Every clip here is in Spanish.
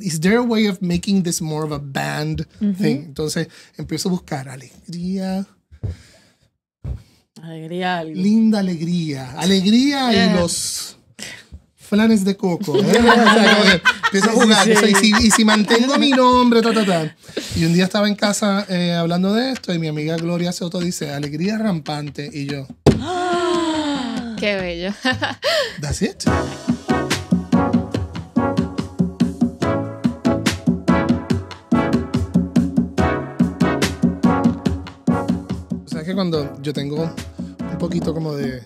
Is there a way of making this more of a band thing? Entonces empiezo a buscar alegría. Alegría. Algo. Linda alegría. Alegría y eh. los flanes de coco. ¿eh? empiezo a jugar. Y, si, mantengo mi nombre, ta, ta, ta. Y un día estaba en casa eh, hablando de esto y mi amiga Gloria Soto dice, alegría rampante. Y yo. ¡Qué bello! That's it. cuando yo tengo un poquito como de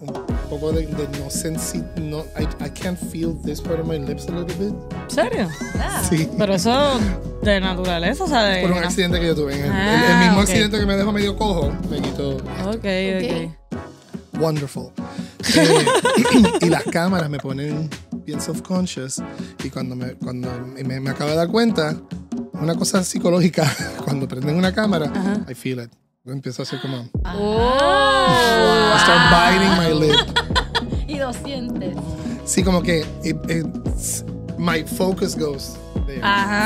un poco de, de no sensi I, can't feel this part of my lips a little bit. serio? Ah. Sí. Pero eso de naturaleza, o sea, Por un accidente que yo tuve. En el, ah, mismo accidente que me dejó medio cojo, me quitó. Ok, ok. Wonderful. Eh, y las cámaras me ponen bien self-conscious. Y cuando, me, cuando me, me acabo de dar cuenta, una cosa psicológica, cuando prenden una cámara, I feel it a hacer como. Ah. biting my lip. y lo sientes. Sí, como que. my focus goes there.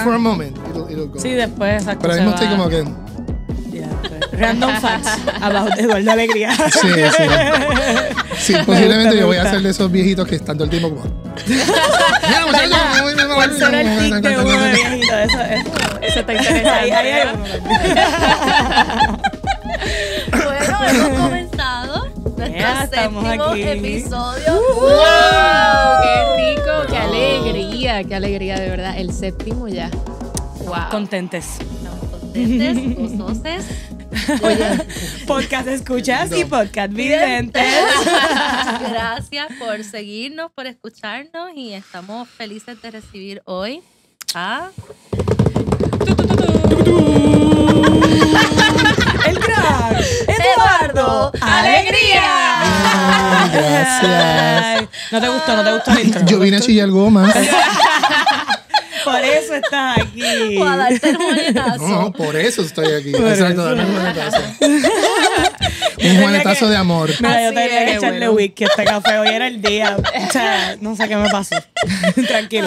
For a moment, it'll, go. Sí, después, Pero ahí no estoy como que. Pues. Random facts about Eduardo Alegría. Sí, sí. Sí, posiblemente yo voy a hacer de esos viejitos que están todo el tiempo como hemos comenzado nuestro ya, estamos séptimo episodio. ¡Wow! ¡Qué rico! ¡Qué alegría! ¡Qué alegría, de verdad! El séptimo ya. ¡Wow! Contentes. contentes, gustoses. podcast escuchas y podcast videntes. Gracias por seguirnos, por escucharnos y estamos felices de recibir hoy a. ¡Tú, el crack! ¡Alegría! gracias. No te gustó, no te gustó el Yo vine a chillar goma. Por eso estás aquí. O a darte el monetazo. No, por eso estoy aquí. Exacto, darme el monetazo. un juanetazo de amor. Mira, yo tenía que echarle whisky este café. Hoy era el día. O sea, no sé qué me pasó. Tranquilo.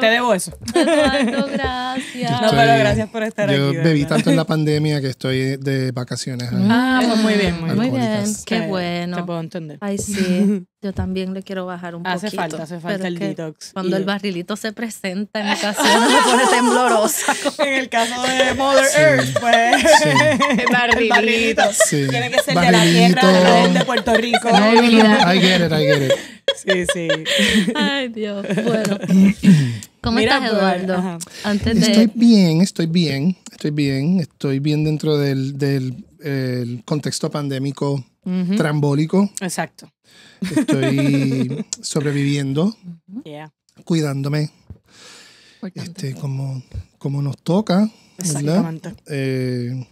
Te debo eso. Eduardo, gracias. No, pero gracias por estar aquí. Yo bebí tanto en la pandemia que estoy de vacaciones. ¿eh? Ah, pues muy bien, muy bien. Muy bien. Qué bueno. Te puedo entender. Ay, sí. Yo también le quiero bajar un hace poquito. Hace falta, hace falta el detox. Cuando el barrilito se presenta en ocasiones se pone temblorosa. En el caso de Mother Earth, pues. El barrilito. Tiene que ser de la tierra de Puerto Rico. No, no, no. I get it, I get it. Sí, sí. Ay, Dios. Bueno. ¿Cómo estás, Eduardo? Antes de... Estoy bien, estoy bien, estoy bien. Estoy bien dentro del, del el contexto pandémico trambólico. Exacto. Estoy sobreviviendo, cuidándome, este, como, como nos toca. Exactamente. Eh,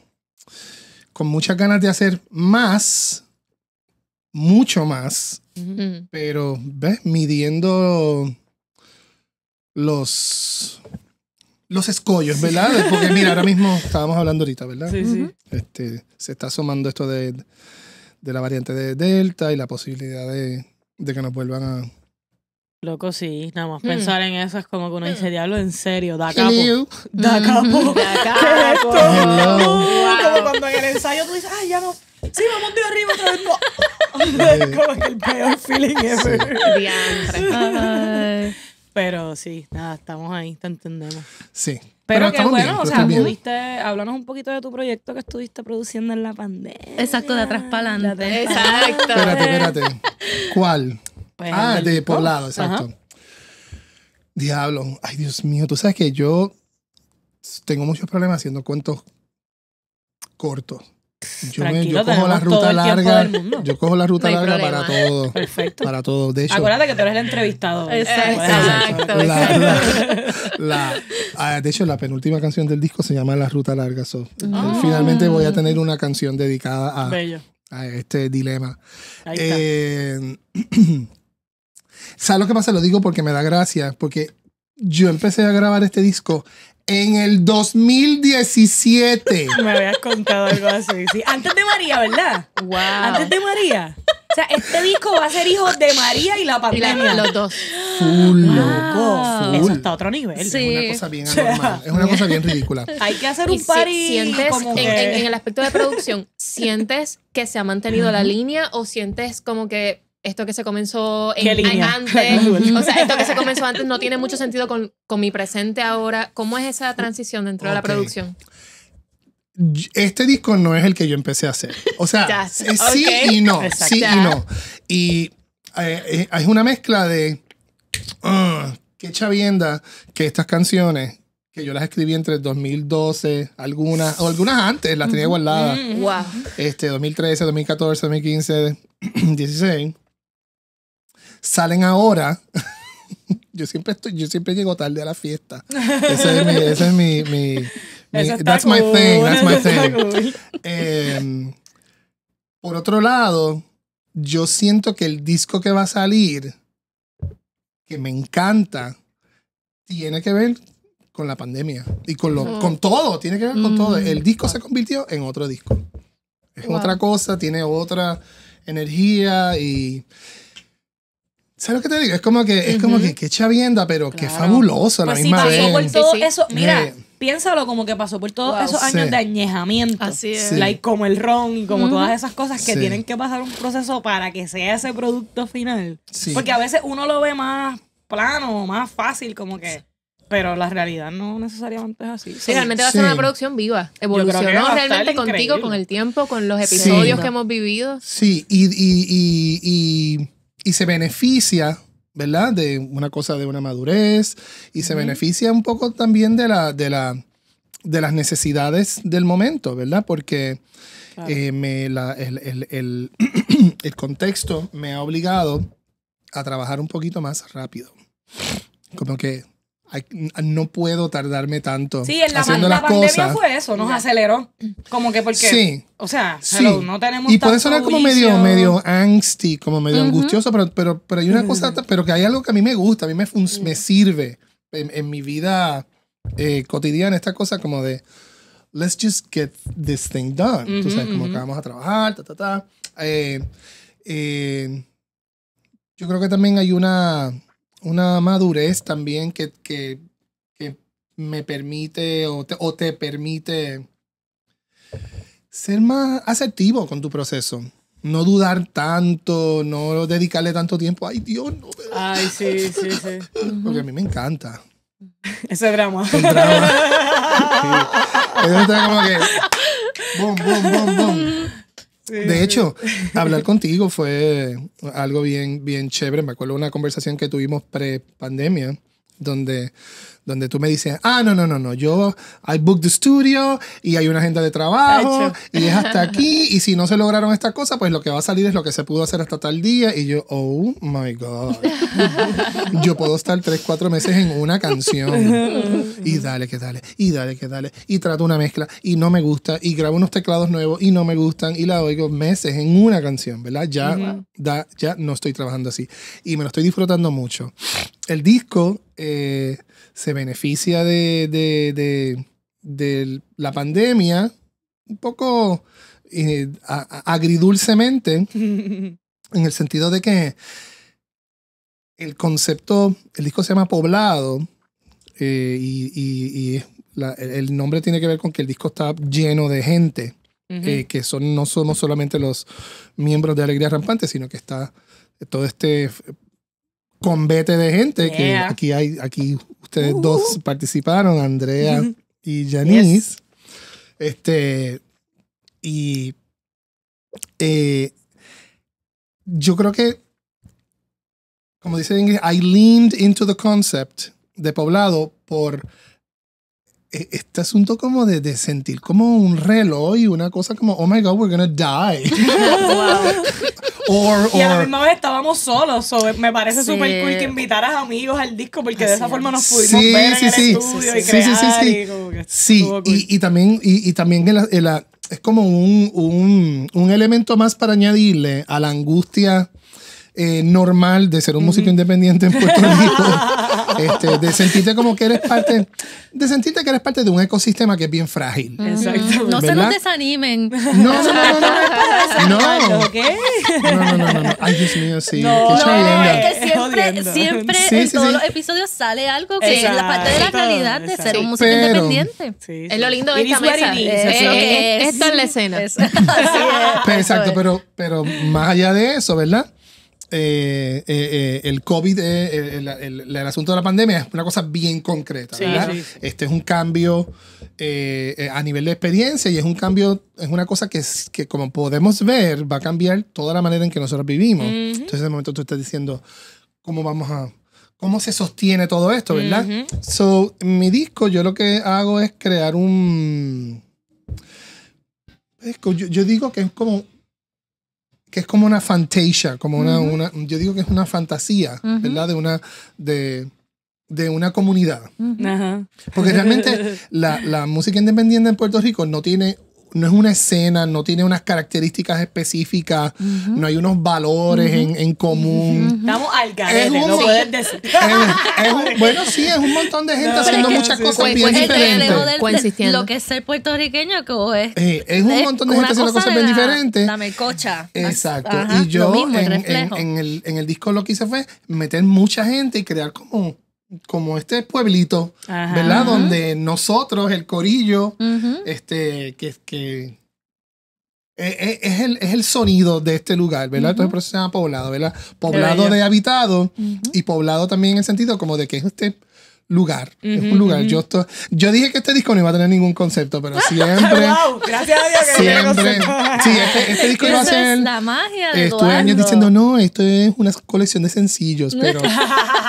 con muchas ganas de hacer más, mucho más, pero, ¿ves? Midiendo los los escollos, ¿verdad? Porque mira, ahora mismo estábamos hablando ahorita, ¿verdad? Sí, sí. Este, se está asomando esto de, de la variante de Delta y la posibilidad de, de que nos vuelvan a... Loco, sí, nada más hmm. pensar en eso es como que uno dice, hmm. diablo, en serio, da capo. Da hmm. capo. Como cuando en el ensayo tú dices, ay, ya no, sí, vamos de arriba otra vez. No. como el peor feeling ever. Pero sí, nada, estamos ahí, te entendemos. Sí. Pero, que bueno, o sea, pudiste, háblanos un poquito de tu proyecto que estuviste produciendo en la pandemia. Exacto, de atrás para adelante. Exacto. espérate, espérate. ¿Cuál? Pues, ah, de por exacto. Diablo, ay Dios mío, tú sabes que yo tengo muchos problemas haciendo cuentos cortos. Yo, cojo la ruta larga. Yo cojo la ruta larga para todo. Para todo. De hecho, Acuérdate que tú eres el entrevistado. Exacto. de hecho, la penúltima canción del disco se llama La Ruta Larga. Ah. Eh, finalmente voy a tener una canción dedicada a, este dilema. Eh, ¿Sabes lo que pasa? Lo digo porque me da gracia. Porque yo empecé a grabar este disco en el 2017. Me habías contado algo así. Antes de María, ¿verdad? Wow. Antes de María. O sea, este disco va a ser hijo de María y la pandemia. los dos. Full, loco. Full. Eso está a otro nivel. Sí. Es una cosa bien anormal. Es una cosa bien ridícula. Hay que hacer un si, sientes, en, el aspecto de producción, ¿sientes que se ha mantenido la línea o sientes como que esto que se comenzó en, antes, o sea, esto que se comenzó antes no tiene mucho sentido con, con mi presente ahora. ¿Cómo es esa transición dentro de la producción? Este disco no es el que yo empecé a hacer. O sea, eh, sí y no, sí y no. Y eh, eh, es una mezcla de ah, qué chavienda que estas canciones que yo las escribí entre 2012, algunas, o algunas antes, las tenía guardadas. Mm, mm, mm. Este, 2013, 2014, 2015, 16 salen ahora. yo siempre estoy, yo siempre llego tarde a la fiesta. Ese es mi, es mi, mi, that's my thing, that's my thing. Em, por otro lado, yo siento que el disco que va a salir, que me encanta, tiene que ver con la pandemia y con, lo, con todo, tiene que ver con todo. Mm. El disco se convirtió en otro disco. Es otra cosa, tiene otra energía y ¿Sabes lo que te digo? Es como que, es como que qué chavienda, pero que qué fabuloso la pues misma vez. Por todo eso, mira, eh. piénsalo como que pasó por todos esos años de añejamiento. Así es. Like, como el ron y como todas esas cosas que tienen que pasar un proceso para que sea ese producto final. Porque a veces uno lo ve más plano, más fácil, como que... Pero la realidad no necesariamente es así. Sí, realmente va a ser una producción viva. Evolucionó realmente contigo, con el tiempo, con los episodios que hemos vivido. Sí, y y se beneficia, ¿verdad? De una cosa de una madurez y se beneficia un poco también de, la, de, la, de las necesidades del momento, ¿verdad? Porque eh, el, el, contexto me ha obligado a trabajar un poquito más rápido. Como que no puedo tardarme tanto. Sí, en la, haciendo las pandemia cosas. fue eso, nos aceleró. Como que porque. Sí. O sea, no tenemos. Y puede sonar como medio, medio angsty, como medio angustioso, pero, pero, hay una mm. cosa, pero que hay algo que a mí me gusta, a mí me, me sirve en, mi vida eh, cotidiana, esta cosa como de. Let's just get this thing done. Tú sabes, como que vamos a trabajar, ta, ta, ta. Eh, eh, yo creo que también hay una una madurez también que, me permite o te, permite ser más asertivo con tu proceso. No dudar tanto, no dedicarle tanto tiempo. Ay, Dios, no. Ay, sí, sí, sí. Porque a mí me encanta. Ese drama. drama. como que. De hecho, hablar contigo fue algo bien, bien chévere. Me acuerdo una conversación que tuvimos pre-pandemia, donde donde tú me dices, ah, no, no, no, no, yo I booked the studio y hay una agenda de trabajo y es hasta aquí y si no se lograron estas cosas, pues lo que va a salir es lo que se pudo hacer hasta tal día y yo, oh my God, yo puedo estar tres, cuatro meses en una canción y dale que dale, y dale que dale, y trato una mezcla y no me gusta y grabo unos teclados nuevos y no me gustan y la oigo meses en una canción, ¿verdad? Ya, ya no estoy trabajando así y me lo estoy disfrutando mucho. El disco... Eh, se beneficia de, la pandemia, un poco eh, agridulcemente, en el sentido de que el concepto, el disco se llama Poblado, eh, y, el nombre tiene que ver con que el disco está lleno de gente. Eh, que son, no somos solamente los miembros de Alegría Rampante, sino que está todo este convete de gente que aquí hay, aquí este, dos participaron, Andrea y Janice. Este, y eh, yo creo que, como dice en inglés, I leaned into the concept de poblado por e, este asunto como de, sentir como un reloj y una cosa como, oh my god, we're gonna die. y a la misma vez estábamos solos. me parece súper cool que invitaras amigos al disco porque de esa forma nos pudimos ver en el estudio y sí, Y Sí, y, y, también, y, también eh, es como un, un, elemento más para añadirle a la angustia eh, normal de ser un músico independiente en Puerto Rico. este, de sentirte como que eres parte, de sentirte que eres parte de un ecosistema que es bien frágil. Exacto. No se nos desanimen. No, no, no, no. No, no, no, no. Ay, Dios mío, sí. No, es que siempre, siempre en todos los episodios sale algo que es la parte de la realidad de ser un músico independiente. Es lo lindo de esta mesa. Esto es la escena. Exacto, pero, pero más allá de eso, ¿verdad? Eh, eh, eh, el COVID, el, asunto de la pandemia es una cosa bien concreta. ¿verdad? Este es un cambio a nivel de experiencia y es un cambio, es una cosa que, que como podemos ver va a cambiar toda la manera en que nosotros vivimos. Entonces de momento tú estás diciendo, ¿cómo vamos a... ¿Cómo se sostiene todo esto, verdad? So, en mi disco yo lo que hago es crear un... Pues, yo, yo digo que es como que es como una fantasia, como una, yo digo que es una fantasía, ¿verdad? De una, de, una comunidad. Porque realmente la, la, música independiente en Puerto Rico no tiene no es una escena, no tiene unas características específicas, no hay unos valores en, común. Vamos Estamos al garete, es un, no puedes decir. bueno, sí, es un montón de gente haciendo muchas cosas bien diferentes. lo que es ser puertorriqueño, es. Eh, es un montón de gente haciendo cosas bien diferentes. La mecocha. Exacto. y yo en el disco lo que hice fue meter mucha gente y crear como como este pueblito, ¿verdad? Donde nosotros, el corillo, este, que, que es, e, es, el, es el sonido de este lugar, ¿verdad? Entonces se llama poblado, ¿verdad? Poblado de habitado y poblado también en el sentido como de que es este lugar. es un lugar. yo, yo dije que este disco no iba a tener ningún concepto, pero siempre. gracias a Dios que siempre, Sí, este, este, disco iba a ser. Es la magia de Estuve eh, años diciendo, no, esto es una colección de sencillos, pero,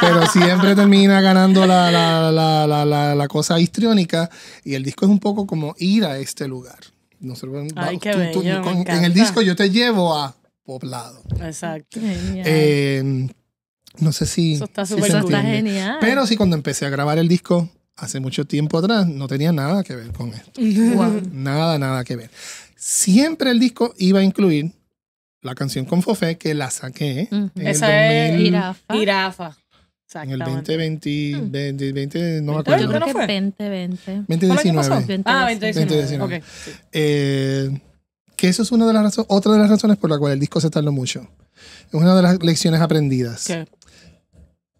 pero siempre termina ganando la, cosa histriónica y el disco es un poco como ir a este lugar. en el disco yo te llevo a poblado. Exacto. No sé si. Eso está súper genial. Pero sí, cuando empecé a grabar el disco hace mucho tiempo atrás, no tenía nada que ver con esto. Nada, nada que ver. Siempre el disco iba a incluir la canción con Fofé que la saqué. En Esa el 2000, es Irafa. En el 2020, hmm. no me acuerdo. Yo creo que 2020. 2019. Ah, 2019. 2019. Okay. Eh, que eso es una de las razones, otra de las razones por la cual el disco se tardó mucho. Es una de las lecciones aprendidas. ¿Qué?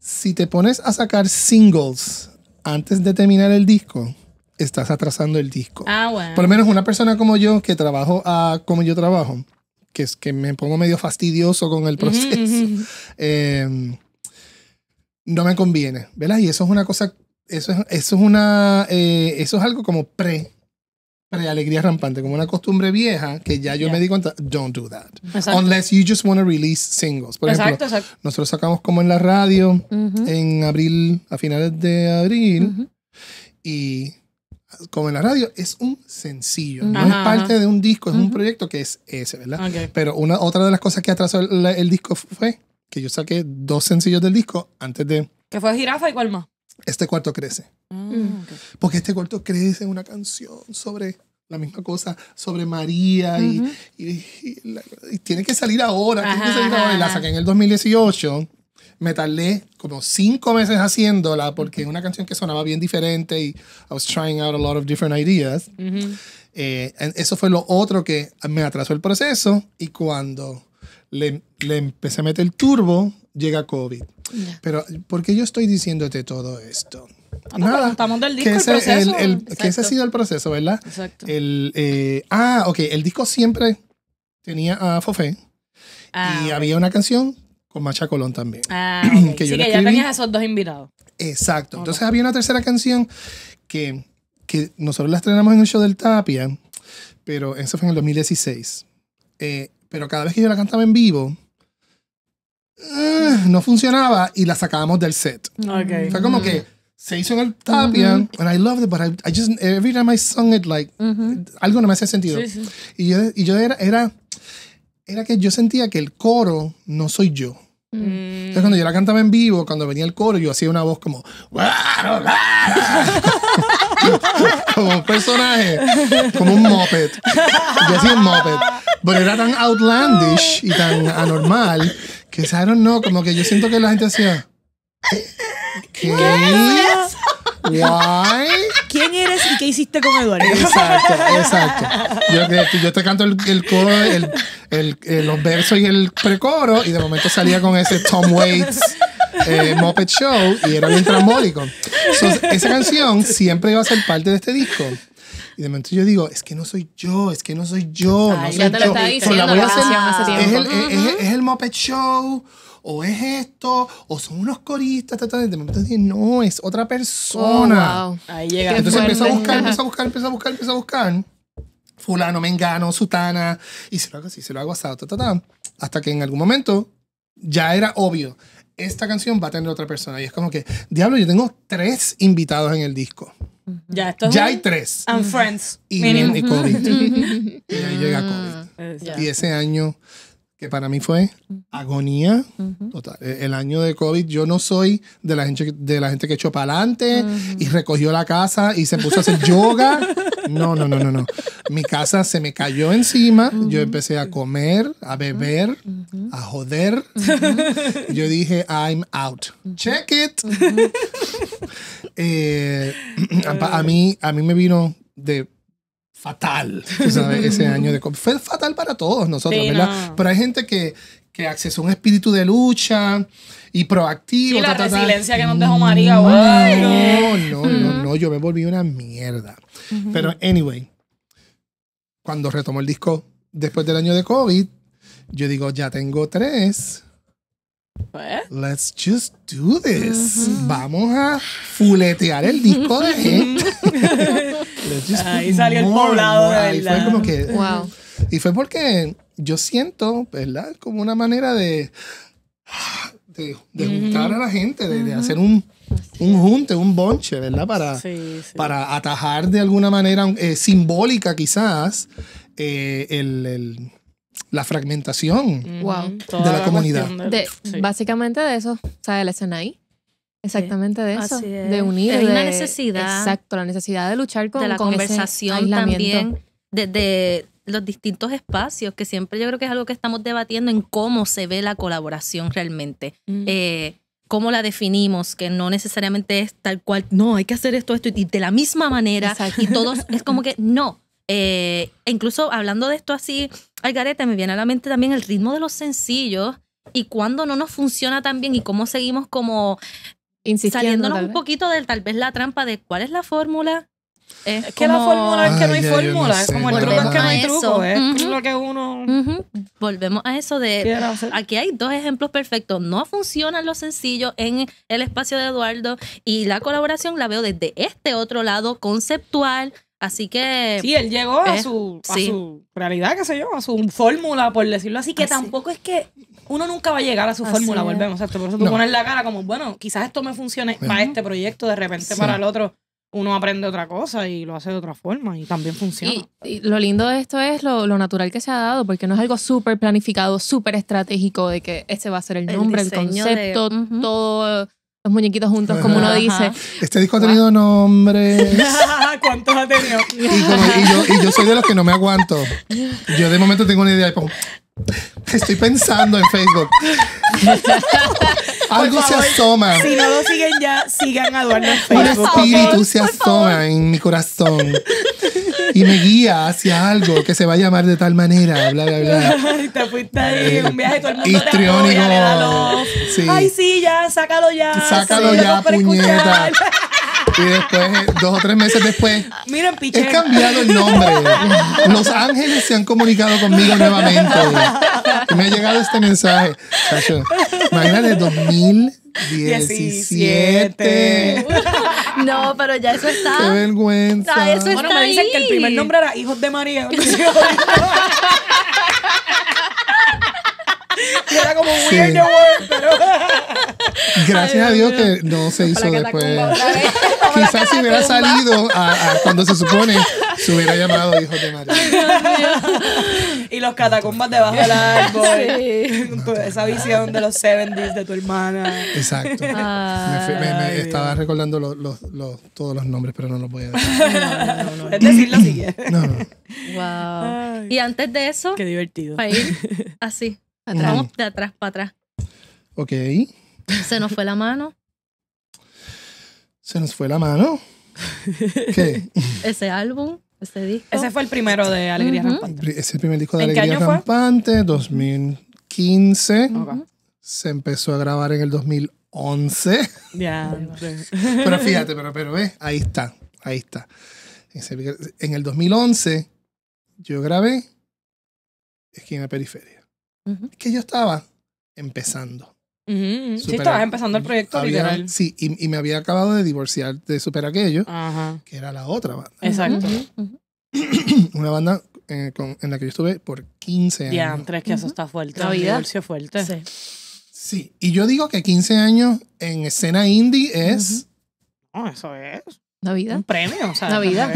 Si te pones a sacar singles antes de terminar el disco, estás atrasando el disco. Ah, Por lo menos una persona como yo, que trabajo a, como yo trabajo, que es que me pongo medio fastidioso con el proceso, em, no me conviene, Y eso es una cosa, eso es, eso es una, eh, eso es algo como pre de alegría rampante, como una costumbre vieja que ya yo me di cuenta, don't do that. Unless you just want to release singles. Por ejemplo, nosotros sacamos como en la radio en abril, a finales de abril, y como en la radio, es un sencillo, no es parte de un disco, es un proyecto que es ese, ¿verdad? Pero una, otra de las cosas que atrasó el, disco fue que yo saqué dos sencillos del disco antes de... Que fue Jirafa y cuál más. Este cuarto crece. Mm, porque este cuarto crece en una canción sobre la misma cosa, sobre María y, tiene que salir ahora, la saqué en el 2018. Me tardé como cinco meses haciéndola porque es una canción que sonaba bien diferente y I was trying out a lot of different ideas. Eh, eso fue lo otro que me atrasó el proceso y cuando le, le empecé a meter el turbo, llega COVID. Pero, ¿por qué yo estoy diciéndote todo esto? Ah, Nada, estamos del disco, que ese, el que ha sido el proceso, ¿verdad? Exacto. El, eh, ah, ok, el disco siempre tenía a Fofé y ah, había una canción con Macha Colón también. Ah, que yo sí, que ya tenías a esos dos invitados. Exacto. Entonces había una tercera canción que, que nosotros la estrenamos en el show del Tapia, pero eso fue en el 2016. Eh, pero cada vez que yo la cantaba en vivo, eh, no funcionaba y la sacábamos del set. Fue como mm. que se hizo en el tapia, mm-hmm. and I loved it, but I, I, just, every time I sung it, like, mm-hmm. algo no me hacía sentido. Y yo, y yo era, era, era que yo sentía que el coro no soy yo. Mm. Entonces, cuando yo la cantaba en vivo, cuando venía el coro, yo hacía una voz como. como un personaje, como un moped. Yo hacía un moped. Pero era tan outlandish y tan anormal que I no, como que yo siento que la gente hacía. ¿Qué? ¿Qué Why? ¿Quién eres y qué hiciste con Eduardo? Exacto, exacto. Yo, te canto el, el coro, el, el, eh, los versos y el precoro, y de momento salía con ese Tom Waits. Eh, Muppet Show y era bien trambólico. esa canción siempre iba a ser parte de este disco. Y de momento yo digo, es que no soy yo, es que no soy yo. Ay, no soy ya te lo estaba diciendo, es, el, uh es, el Muppet Show, o es esto, o son unos coristas, de momento digo, no, es otra persona. Oh, wow. Ahí llega. Entonces empiezo a buscar, empiezo a buscar, empiezo a buscar, empiezo a buscar. Fulano, mengano, sutana, y se lo hago así, se lo hago asado, ta, ta, ta, hasta que en algún momento ya era obvio esta canción va a tener otra persona. Y es como que, diablo, yo tengo tres invitados en el disco. Ya, ya hay tres. And Friends. Y, COVID. y ahí llega COVID. Y ese año que para mí fue agonía total. E-, el año de COVID, yo no soy de la gente, de la gente que echó para adelante y recogió la casa y se puso a hacer yoga. No, no, no, no, no. Mi casa se me cayó encima. Yo empecé a comer, a beber, a joder. Yo dije, I'm out. Check it. Eh, a, mí, a mí me vino de fatal. Ese año de fue fatal para todos nosotros, ¿verdad? Pero hay gente que, que accesó un espíritu de lucha y proactivo. Y la que nos dejó María. No, no, no, no, yo me volví una mierda. Pero anyway, cuando retomo el disco después del año de COVID, yo digo, ya tengo tres. Pues. Let's just do this. Vamos a fuletear el disco de gente. Ahí salió el poblado de Y fue como que. Wow. Y fue porque yo siento, ¿verdad? Como una manera de. juntar a la gente, de, hacer un. Un junte, un bonche, ¿verdad? Para, para atajar de alguna manera eh, simbólica quizás eh, la fragmentación de la, comunidad. De, Básicamente de eso, sale la el escenario. Exactamente de eso, de unir. Hay necesidad. Exacto, la necesidad de luchar con, la conversación también, desde de los distintos espacios, que siempre yo creo que es algo que estamos debatiendo en cómo se ve la colaboración realmente. Mm. Eh, cómo la definimos, que no necesariamente es tal cual, no, hay que hacer esto, esto, y de la misma manera, Exacto. y todos, es como que no. Eh, incluso hablando de esto así, al me viene a la mente también el ritmo de los sencillos y cuando no nos funciona tan bien y cómo seguimos como Saliéndonos un poquito de tal vez la trampa de cuál es la fórmula. Es, que la fórmula es que no hay fórmula, es como el truco es que no hay truco, es que uno... Volvemos a eso de... Aquí hay dos ejemplos perfectos, no funcionan los sencillos en el espacio de Eduardo y la colaboración la veo desde este otro lado conceptual, Así que. Sí, él llegó a, su, realidad, qué sé yo, a su fórmula, por decirlo así, que tampoco es que uno nunca va a llegar a su fórmula, volvemos volvemos. esto. Por eso tú pones la cara como, bueno, quizás esto me funcione para este proyecto, de repente para el otro. Uno aprende otra cosa y lo hace de otra forma y también funciona. Y, lo lindo de esto es lo, lo natural que se ha dado, porque no es algo súper planificado, súper estratégico de que este va a ser el nombre, el, concepto, todos los muñequitos juntos, como uno dice. Este disco ha tenido nombres. ¿Cuántos ha tenido? Y, yo, y yo soy de los que no me aguanto. Yo de momento tengo una idea y pongo, Estoy pensando en Facebook. Algo se asoma. Si no lo siguen ya, sigan a Eduardo en Facebook. Un espíritu se asoma en mi corazón y me guía hacia algo que se va a llamar de tal manera, bla, bla, bla. te fuiste ahí en eh, un viaje todo el mundo sí. Ay, sí, ya, sácalo ya. Sácalo ya, puñeta. Y después, dos o tres meses después, he cambiado el nombre. Los ángeles se han comunicado conmigo nuevamente. Y me ha llegado este mensaje. Chacho, imagínate, 2017. No, pero ya eso está. Qué vergüenza. eso bueno, está me dicen que el primer nombre era Hijos de María. era como pero... Gracias a Dios que no se hizo después. Quizás si hubiera salido a, cuando se supone, se hubiera llamado Hijo de María. y los catacumbas debajo del árbol. Esa visión de los 70s de tu hermana. Exacto. me, estaba recordando los, todos los nombres, pero no los voy a decir. No, es Wow. Y antes de eso. Qué divertido. así. Vamos de atrás para atrás. Ok. Se nos fue la mano. Se nos fue la mano. ¿Qué? Ese álbum, ese disco. Ese fue el primero de Alegría Rampante. Es el primer disco de Alegría Rampante, 2015. Se empezó a grabar en el 2011. Ya. pero fíjate, pero, pero ves, ahí está, ahí está. En el 2011 yo grabé Esquina Periferia que yo estaba empezando. Sí, estabas empezando el proyecto Sí, y, me había acabado de divorciar de Super Aquello, que era la otra banda. Exacto. Una banda eh, en la que yo estuve por 15 años. Ya, tres que eso está fuerte. La vida. Divorcio fuerte. Sí. y yo digo que 15 años en escena indie es... No, eso es... vida Un premio, o sea. la vida.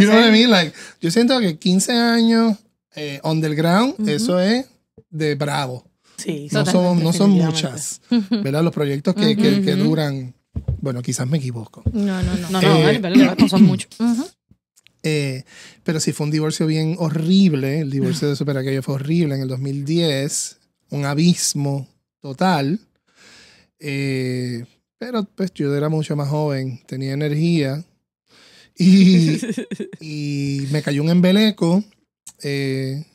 yo siento que 15 años eh, underground, eso es de bravo. Sí, no son, no son muchas, ¿verdad? Los proyectos que, que, duran, bueno, quizás me equivoco. No, no, no, no, eh, son muchos. Eh, pero sí fue un divorcio bien horrible, el divorcio de ah. Super Aquello fue horrible en el 2010, un abismo total. Eh, pero pues yo era mucho más joven, tenía energía y, y me cayó un embeleco. Eh,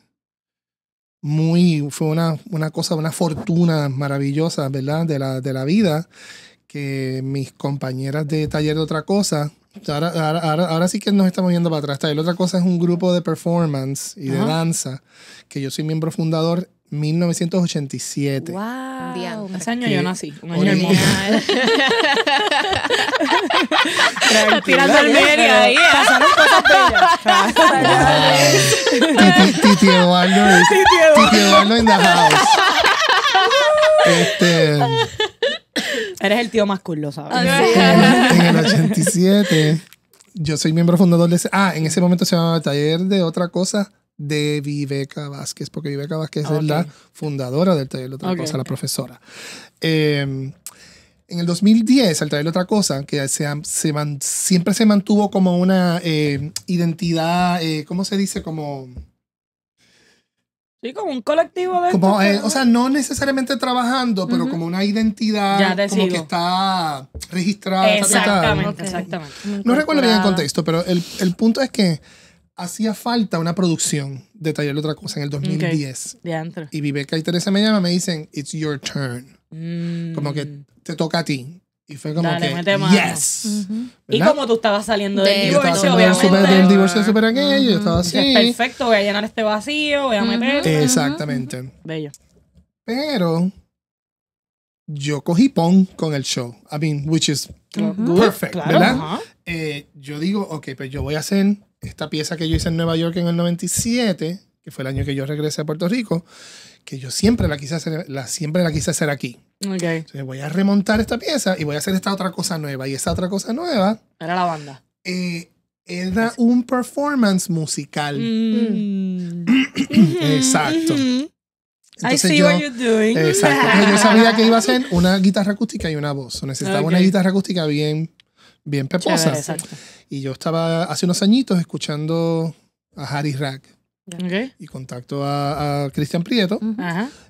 muy, fue una, cosa, una fortuna maravillosa, ¿verdad? De la, de la vida, que mis compañeras de taller de otra cosa, ahora, sí que nos estamos yendo para atrás, taller otra cosa es un grupo de performance y de danza, que yo soy miembro fundador 1987. ¡Wow! Ese año yo nací. Un año hermoso. Tirando al medio ahí. ¿eh? Pasando cosas bellas. Titi Eduardo. Titi Eduardo in the house. Este... Eres el tío más cool, sabes. Ah, este, en el 87, yo soy miembro fundador de... Ah, en ese momento se llamaba Taller de Otra Cosa de Viveca Vázquez, porque Viveca Vázquez ah, es la fundadora del taller de otra cosa, la profesora. Em, en el 2010, el taller otra cosa, que se, siempre se mantuvo como una em, identidad, eh, ¿cómo se dice? Como... Sí, como un colectivo de... Eh, o sea, no necesariamente trabajando, pero como una identidad como que está registrada. Exactamente, No recuerdo bien el contexto, pero el punto es que hacía falta una producción de Taller de Otra Cosa en el 2010. Y Viveca y Teresa me llaman me dicen, it's your turn. Mm. Como que te toca a ti. Y fue como que, yes. Y como tú estabas saliendo del de divorcio, yo estaba del divorcio super aquello, yo estaba así. perfecto, voy a llenar este vacío, voy a meter. Exactamente. Bello. Pero yo cogí pon con el show. I mean, which is perfect, ¿verdad? Eh, yo digo, ok, pues yo voy a hacer esta pieza que yo hice en Nueva York en el 97, que fue el año que yo regresé a Puerto Rico, que yo siempre la quise hacer, la, siempre la quise hacer aquí. Entonces voy a remontar esta pieza y voy a hacer esta otra cosa nueva. Y esa otra cosa nueva. Era la banda. Eh, era un performance musical. Mm. Exacto. Mm-hmm. I see yo, what you're doing. Exacto. yo sabía que iba a ser una guitarra acústica y una voz. Necesitaba una guitarra acústica bien bien peposas. y yo estaba hace unos añitos escuchando a Harry Rack. Okay. Y contacto a, a Cristian Prieto.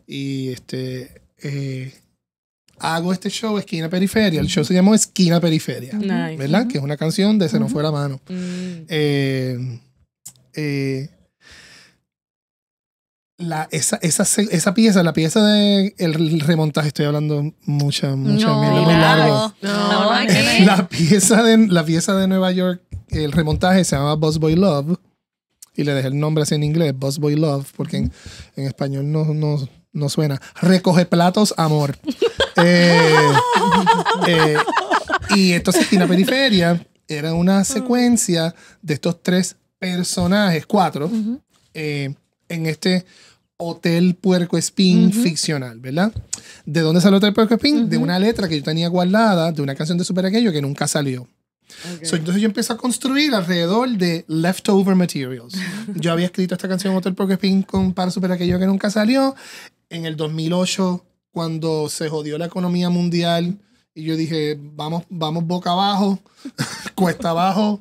Y este eh, hago este show, Esquina Periferia. El show se llamó Esquina Periferia. ¿Verdad? Que es una canción de Se nos fue la mano. Mm. eh, eh, la, esa, esa, esa, pieza, la pieza de el remontaje, estoy hablando mucha, mucha no, largo. la pieza de la pieza de Nueva York, el remontaje se llama Boss Boy Love. Y le dejé el nombre así en inglés, Boss Boy Love, porque en, en español no, no, no suena. Recoge platos, amor. eh, eh, y entonces la Periferia era una secuencia de estos tres personajes, cuatro. eh, en este Hotel Puerco Spin ficcional, ¿verdad? ¿De dónde salió Hotel Puerco Spin? De una letra que yo tenía guardada de una canción de Super Aquello que nunca salió. entonces yo empecé a construir alrededor de leftover materials. Yo había escrito esta canción Hotel Puerco Spin con para Super Aquello que nunca salió. En el 2008, cuando se jodió la economía mundial, y yo dije, vamos, vamos boca abajo, cuesta abajo,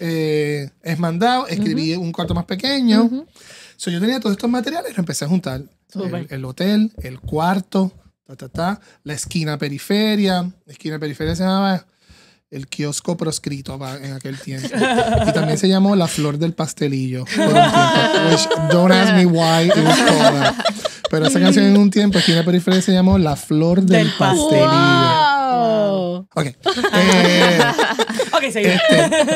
eh, es mandado. Escribí un cuarto más pequeño. So, yo tenía todos estos materiales, y empecé a juntar. El, hotel, el cuarto, ta, ta, ta, la esquina periferia. La esquina periferia se llamaba el kiosco proscrito en aquel tiempo. Y también se llamó la flor del pastelillo. don't ask me why, it was called Pero esa canción en un tiempo, esquina periferia, se llamó la flor del, pastelillo. Wow. Ok. Eh, este,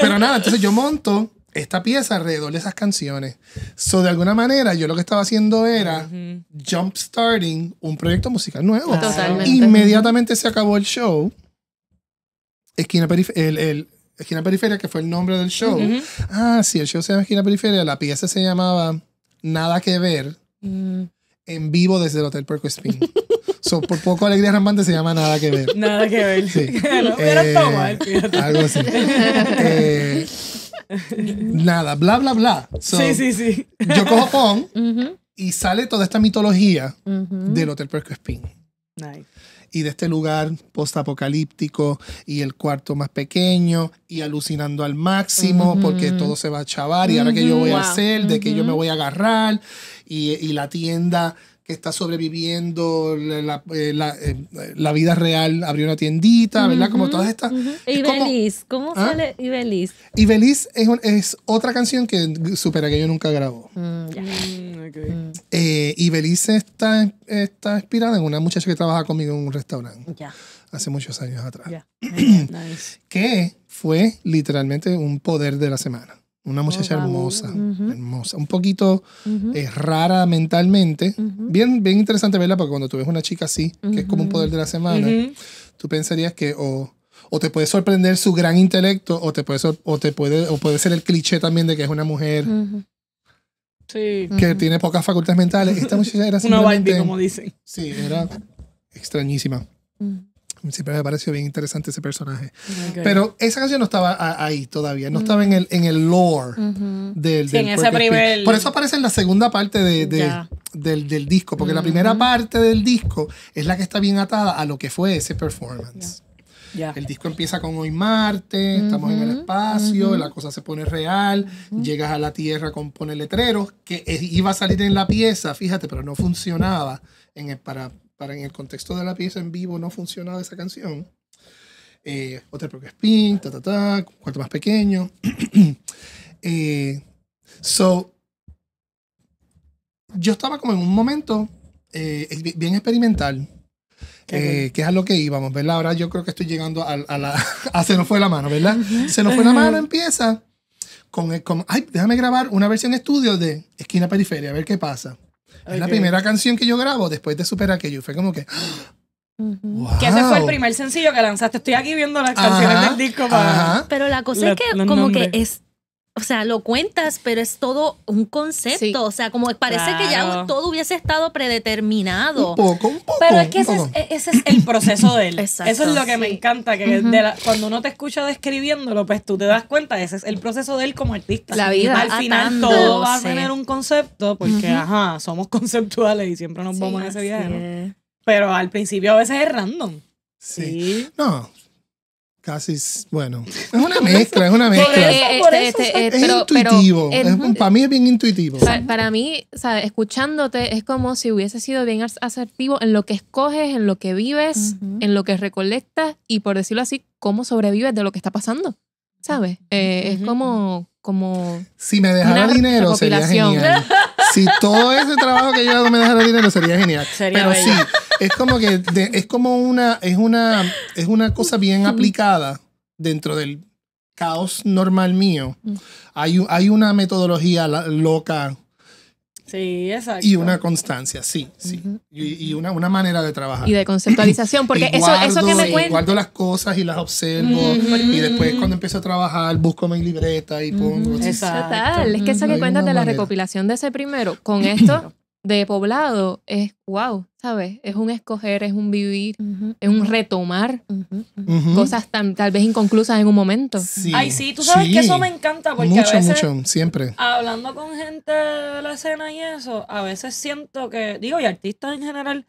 pero nada, entonces yo monto esta pieza alrededor de esas canciones. So, de alguna manera, yo lo que estaba haciendo era jumpstarting jump starting un proyecto musical nuevo. Totalmente. Inmediatamente se acabó el show. Esquina el, el, Esquina Periferia, que fue el nombre del show. Ah, sí, el show se llama Esquina Periferia. La pieza se llamaba Nada que ver mm. en vivo desde el Hotel Perco Spin. so, por poco Alegría Rampante se llama Nada que ver. Nada que ver. Sí. Eh, algo así. eh, nada, bla, bla, bla. sí, sí, sí. Yo cojo Pong y sale toda esta mitología del Hotel Perco Y de este lugar postapocalíptico y el cuarto más pequeño y alucinando al máximo porque todo se va a chavar y ahora que yo voy a hacer, de que yo me voy a agarrar y, y la tienda que está sobreviviendo eh, eh, la, vida real, abrió una tiendita, ¿verdad? como todas estas. y ¿cómo ¿Ah? sale y Ibeliz es, es otra canción que Supera que yo nunca grabó. Mm, y mm, mm. Eh, está, está inspirada en una muchacha que trabaja conmigo en un restaurante. Hace muchos años atrás. nice. Que fue literalmente un poder de la semana. Una muchacha hermosa, hermosa. Un poquito eh, rara mentalmente. bien, bien interesante verla porque cuando tú ves una chica así, que es como un poder de la semana, tú pensarías que o, te puede sorprender su gran intelecto o te puede, o te puede, o puede ser el cliché también de que es una mujer sí. que tiene pocas facultades mentales. Esta muchacha era simplemente... una como dicen. Sí, era extrañísima siempre me parecido bien interesante ese personaje. Pero esa canción no estaba ahí todavía, no estaba en el, en el lore del, del primer... Por eso aparece en la segunda parte de, del, disco, porque la primera parte del disco es la que está bien atada a lo que fue ese performance. El disco empieza con hoy Marte, estamos en el espacio, la cosa se pone real, llegas a la Tierra con letreros, que iba a salir en la pieza, fíjate, pero no funcionaba en el, para para en el contexto de la pieza en vivo no funcionaba esa canción. Eh, otra propia spin, ta, ta, ta, cuarto más pequeño. Eh, so, yo estaba como en un momento eh, bien experimental. Eh, que es a lo que íbamos, ¿verdad? Ahora yo creo que estoy llegando a, la... A se nos fue la mano, ¿verdad? Se nos fue la mano, empieza con, el, con... Ay, déjame grabar una versión estudio de Esquina Periferia, a ver qué pasa. Es la primera canción que yo grabo después de Super yo Fue como que. ¡ah! Que ese fue el primer sencillo que lanzaste. Estoy aquí viendo las canciones del disco. Pero la cosa es que, como que es o sea, lo cuentas, pero es todo un concepto. O sea, como parece que ya todo hubiese estado predeterminado. Un poco, un poco. Pero es que e, ese es, el proceso de él. Exacto, Eso es lo que me encanta, que cuando uno te escucha describiéndolo, pues tú te das cuenta, ese es el proceso de él como artista. La vida. Al final todo va a tener un concepto, porque, ajá, somos conceptuales y siempre nos vamos en ese viaje. ¿no? Pero al principio a veces es random. Sí. No, casi, bueno, es una mezcla, es una mezcla. es intuitivo, para mí es bien intuitivo. Para, mí, ¿sabes? escuchándote es como si hubiese sido bien asertivo en lo que escoges, en lo que vives, en lo que recolectas y por decirlo así, cómo sobrevives de lo que está pasando, ¿sabes? Eh, es como, como... Si me dejara dinero sería genial. si todo ese trabajo que yo hago me dejara dinero sería genial. Sería pero es como que es como una es una es una cosa bien aplicada dentro del caos normal mío. Mm. Hay, hay una metodología loca. Sí, exacto. Y una constancia, sí, sí. Y, una, una, manera de trabajar. Y de conceptualización, porque eso, que me cuentas. Guardo las cosas y las observo. Y después, cuando empiezo a trabajar, busco mi libreta y pongo. Exacto. Es que eso que cuentas de la recopilación de ese primero, con esto de poblado es wow, ¿sabes? Es un escoger, es un vivir, es un retomar cosas tan, tal vez inconclusas en un momento. Sí, Ay, sí, tú sabes que eso me encanta porque a veces, siempre. Hablando con gente de la escena y eso, a veces siento que, digo, y artistas en general,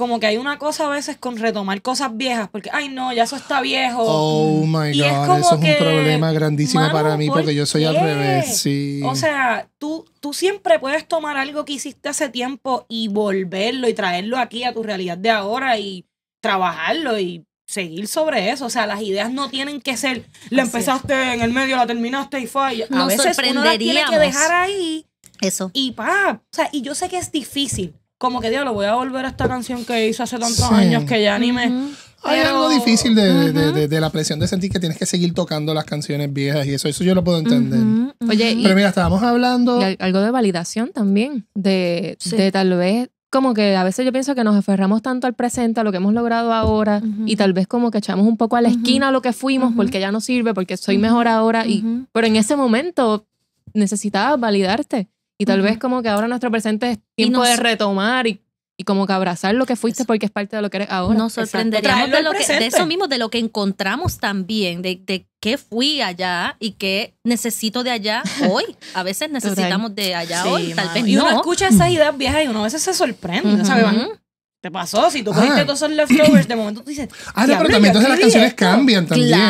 como que hay una cosa a veces con retomar cosas viejas, porque, ay, no, ya eso está viejo. Oh my God, eso es un problema grandísimo para mí, porque yo soy al revés, O sea, tú, tú siempre puedes tomar algo que hiciste hace tiempo y volverlo y traerlo aquí a tu realidad de ahora y trabajarlo y seguir sobre eso. O sea, las ideas no tienen que ser, la empezaste en el medio, la terminaste y fue a veces uno las tiene que dejar ahí. Eso. Y pa, o sea, y yo sé que es difícil como que lo voy a volver a esta canción que hice hace tantos años que ya ni me. Hay algo difícil de, de, de, la presión de sentir que tienes que seguir tocando las canciones viejas y eso, eso yo lo puedo entender. Oye, pero mira, estábamos hablando. Y algo de validación también, de, de tal vez como que a veces yo pienso que nos aferramos tanto al presente, a lo que hemos logrado ahora, y tal vez como que echamos un poco a la esquina lo que fuimos, porque ya no sirve, porque soy mejor ahora. y, pero en ese momento necesitabas validarte. Y tal vez como que ahora nuestro presente es tiempo de retomar y, y, como que abrazar lo que fuiste porque es parte de lo que eres ahora. Nos sorprenderíamos de, lo que, de eso mismo, de lo que encontramos también, de, de qué fui allá y qué necesito de allá hoy. A veces necesitamos de allá hoy, tal vez. Y uno escucha esas ideas viejas y uno a veces se sorprende. ¿Te pasó? Si tú ah. cogiste que todos esos leftovers, de momento tú dices. Ah, pero también entonces las canciones cambian también.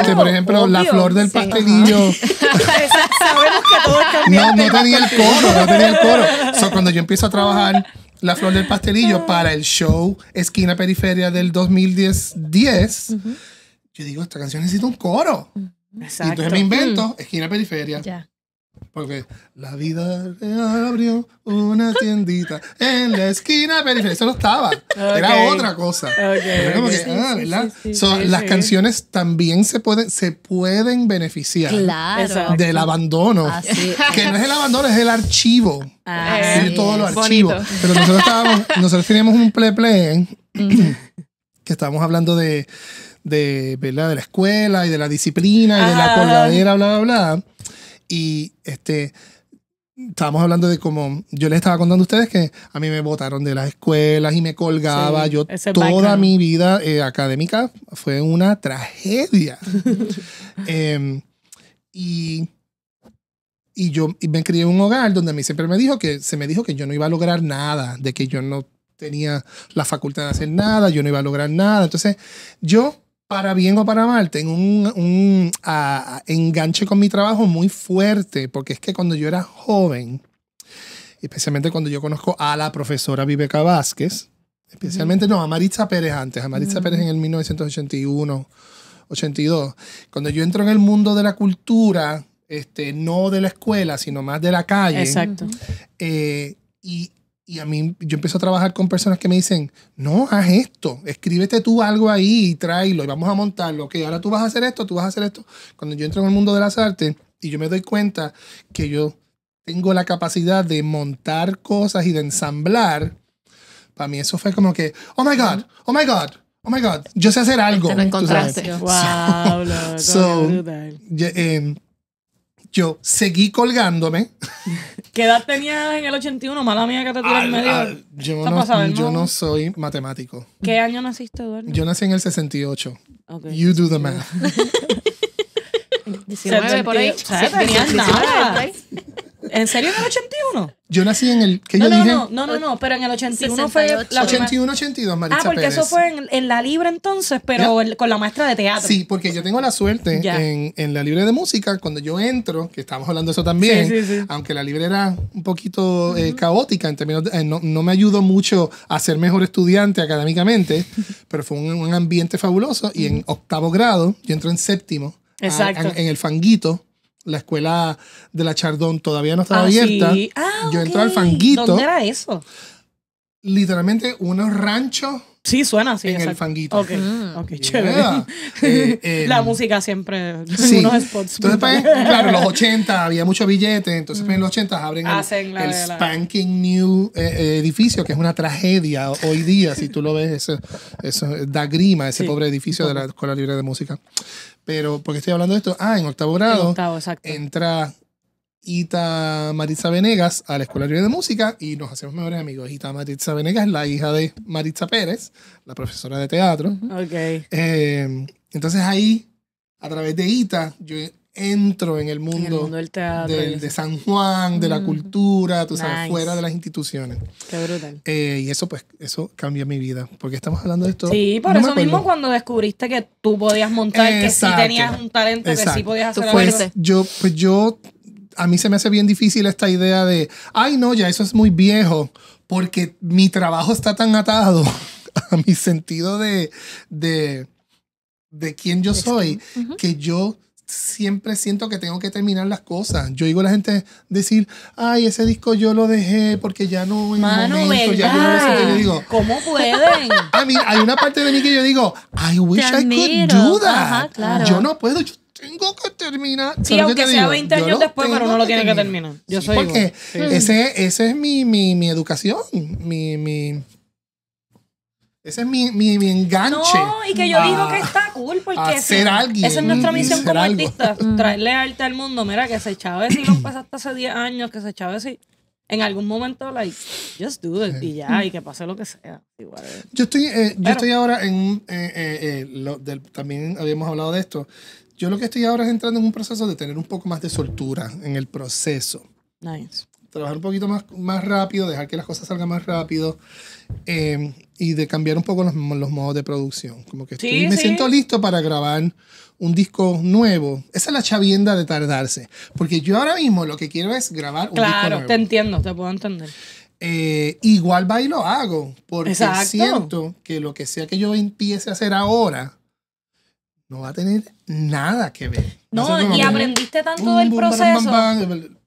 Este, por ejemplo, La flor del pastelillo. Sabemos que todo No, tenía el coro, no tenía el coro. So, cuando yo empiezo a trabajar La flor del pastelillo ah. para el show Esquina Periferia del 2010, yo digo, esta canción necesita un coro. Exacto. Y entonces me invento mm. Esquina Periferia. Ya. Porque la vida abrió una tiendita en la esquina pero Eso no estaba. Era otra cosa. las canciones también se pueden, se pueden beneficiar del abandono. que no es el abandono, es el archivo. Ah, eh, sí, todos los archivos. Pero nosotros, teníamos un play play que estábamos hablando de, de, de la escuela y de la disciplina y de la colgadera, bla, bla, bla. Y este, estábamos hablando de cómo yo les estaba contando a ustedes que a mí me botaron de las escuelas y me colgaba. yo toda mi vida eh, académica fue una tragedia. Em, y, y yo me crié en un hogar donde a mí siempre me dijo que se me dijo que yo no iba a lograr nada, de que yo no tenía la facultad de hacer nada, yo no iba a lograr nada. Entonces, yo para bien o para mal, tengo un, enganche con mi trabajo muy fuerte, porque es que cuando yo era joven, especialmente cuando yo conozco a la profesora Viveca Vázquez, especialmente, no, a Maritza Pérez antes, a Maritza Pérez en el 1981, 82, cuando yo entro en el mundo de la cultura, este, no de la escuela, sino más de la calle. Exacto. Eh, y y a mí, yo empiezo a trabajar con personas que me dicen, no, haz esto, escríbete tú algo ahí y tráelo y vamos a montarlo. Ok, ahora tú vas a hacer esto, tú vas a hacer esto. Cuando yo entro en el mundo de las artes y yo me doy cuenta que yo tengo la capacidad de montar cosas y de ensamblar, para mí eso fue como que, oh my God, oh my God, oh my God, yo sé hacer algo. Te lo encontraste. Wow, so, yo seguí colgándome. ¿Qué edad tenías en el 81? Mala mía que te tiré en medio. yo, no, yo no, soy matemático. ¿Qué año naciste, Eduardo? Yo nací en el 68. You do the math. 19 por ahí. ¿En serio en el 81? Yo nací en el. Que no, yo no, dije? no, no, no, pero en el 81 fue. La 81, 82, Maritza Ah, porque eso fue en, en, la Libre entonces, pero con la maestra de teatro. Sí, porque yo tengo la suerte en, en, la Libre de Música, cuando yo entro, que estábamos hablando de eso también, aunque la Libre era un poquito eh, caótica en términos. De, eh, no, no, me ayudó mucho a ser mejor estudiante académicamente, pero fue un, un ambiente fabuloso. Y en octavo grado, yo entro en séptimo Exacto. en el fanguito. La escuela de la Chardón todavía no estaba ah, abierta. Ah, yo entro entré al fanguito. ¿Dónde era eso? Literalmente unos ranchos Sí, suena así. En el fanguito. Ok, mm. chévere. Eh, eh, la em, música siempre unos spots. Entonces, pues, claro, en los 80 había mucho billete, entonces pues, en los 80 mm. abren el, Spanking New eh, edificio, que es una tragedia hoy día, si tú lo ves, eso, da grima ese pobre edificio de la Escuela Libre de Música. Pero, porque estoy hablando de esto? Ah, en octavo grado en octavo, entra Ita Maritza Venegas a la Escuela Libre de Música y nos hacemos mejores amigos. Ita Maritza Venegas es la hija de Maritza Pérez, la profesora de teatro. Okay. Em, entonces ahí, a través de Ita, yo entro en el mundo, del teatro, de San Juan, de la mm. cultura, tú sabes, fuera de las instituciones. Qué brutal. Eh, y eso, pues, eso cambia mi vida. Porque estamos hablando de esto. Sí, por eso mismo cuando descubriste que tú podías montar, que sí tenías un talento, que sí podías hacer algo. Pues, yo, pues yo a mí se me hace bien difícil esta idea de, ay no, ya eso es muy viejo, porque mi trabajo está tan atado a mi sentido de, de, de quién yo soy, que yo siempre siento que tengo que terminar las cosas. Yo digo a la gente decir, ay, ese disco yo lo dejé porque ya no en momento, ¿Cómo pueden? A mí hay una parte de mí que yo digo, I wish I could do that. Yo no puedo, yo tengo que terminar. Sí, aunque sea 20 años después, pero no lo tiene que terminar. Yo soy Porque ese, ese es mi, mi, mi educación, mi, mi, ese es mi, mi, enganche. No, y que yo digo que está cool porque ser alguien, esa es nuestra misión como artistas, mm. traerle arte al mundo. Mira, que se echaba si lo pasaste hace 10 años, que se echaba si en algún momento, like, just do it y ya, y que pase lo que sea. Igual, Yo estoy eh, yo estoy ahora en, eh, eh, eh también habíamos hablado de esto, yo lo que estoy ahora es entrando en un proceso de tener un poco más de soltura en el proceso. Nice. Trabajar un poquito más, más rápido, dejar que las cosas salgan más rápido em, y de cambiar un poco los, modos de producción. Como que estoy, sí, me siento listo para grabar un disco nuevo. Esa es la chavienda de tardarse. Porque yo ahora mismo lo que quiero es grabar un disco nuevo. Claro, te entiendo, te puedo entender. Eh, igual va y lo hago, porque siento que lo que sea que yo empiece a hacer ahora no va a tener nada que ver. No, y aprendiste tanto del proceso.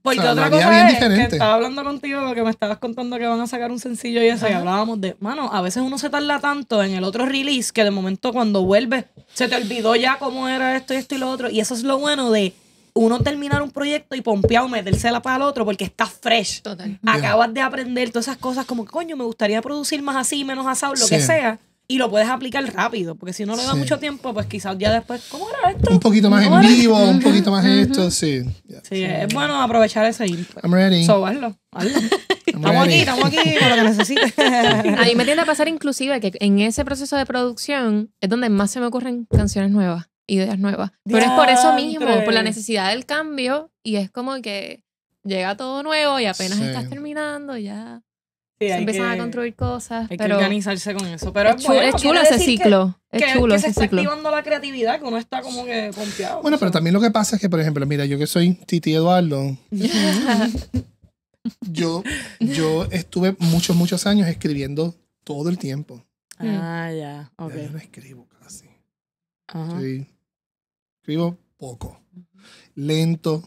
porque otra cosa que estaba hablando contigo porque me estabas contando que van a sacar un sencillo y eso, y hablábamos de, mano, a veces uno se tarda tanto en el otro release que de momento cuando vuelve se te olvidó ya cómo era esto y esto y lo otro. Y eso es lo bueno de uno terminar un proyecto y pompeado, metérsela para el otro porque está fresh. Total. Acabas de aprender todas esas cosas como, coño, me gustaría producir más así, menos asado, lo que sea y lo puedes aplicar rápido, porque si no lo da mucho tiempo, pues quizás ya después, ¿cómo era esto? Un poquito más en vivo, un poquito más esto, sí. Sí, es bueno aprovechar ese input. I'm ready. So, estamos aquí, estamos aquí por lo que necesites. A mí me tiende a pasar inclusive que en ese proceso de producción es donde más se me ocurren canciones nuevas, ideas nuevas. Pero es por eso mismo, por la necesidad del cambio, y es como que llega todo nuevo y apenas estás terminando, ya se empiezan a construir cosas. Hay que organizarse con eso. Pero es, chulo, es chulo ese ciclo. Que, es chulo se está activando la creatividad, que uno está como que confiado. Bueno, pero también lo que pasa es que, por ejemplo, mira, yo que soy Titi Eduardo. yo, yo estuve muchos, muchos años escribiendo todo el tiempo. Ah, ya. Mm. yo no escribo casi. Sí. Escribo poco. Lento.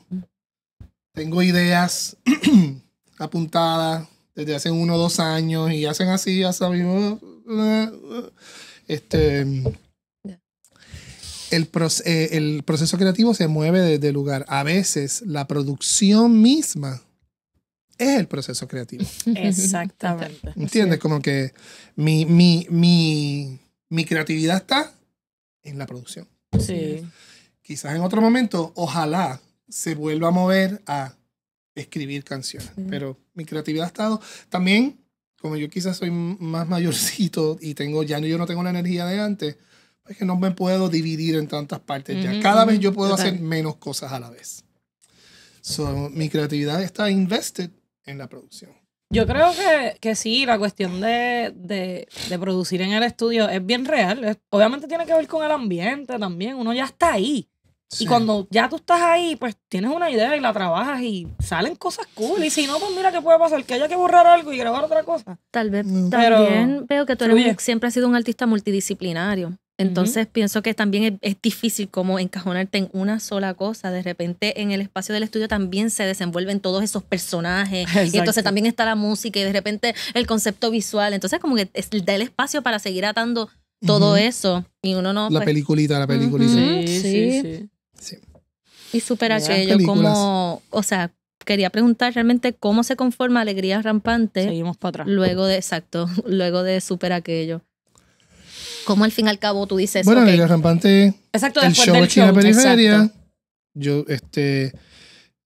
Tengo ideas apuntadas desde hace uno o dos años y hacen así, ya sabemos. Este, el, eh, proceso creativo se mueve desde el lugar. A veces la producción misma es el proceso creativo. Exactamente. ¿Entiendes? Como que mi, mi creatividad está en la producción. Sí. Quizás en otro momento, ojalá se vuelva a mover a escribir canciones. Pero mi creatividad ha estado. También, como yo quizás soy más mayorcito y tengo, ya no, yo no tengo la energía de antes, es que no me puedo dividir en tantas partes ya. Cada vez yo puedo hacer menos cosas a la vez. So, mi creatividad está invested en la producción. Yo creo que, que sí, la cuestión de, de, de, producir en el estudio es bien real. Obviamente tiene que ver con el ambiente también. Uno ya está ahí. Y cuando ya tú estás ahí, pues tienes una idea y la trabajas y salen cosas cool. Y si no, pues mira qué puede pasar, que haya que borrar algo y grabar otra cosa. Tal vez mm. también veo que tú eres siempre has sido un artista multidisciplinario. Entonces pienso que también es, difícil como encajonarte en una sola cosa. De repente en el espacio del estudio también se desenvuelven todos esos personajes. Y entonces también está la música y de repente el concepto visual. Entonces como que es, da el espacio para seguir atando todo eso. Y uno no... La pues. peliculita, la peliculita. sí, sí. sí. Y super aquello, como, o sea, quería preguntar realmente cómo se conforma Alegría Rampante. Seguimos para atrás. Luego de, exacto, luego de Super Aquello. ¿Cómo al fin y al cabo tú dices Bueno, Alegría Rampante. Exacto, el show de China Periferia. Yo, este.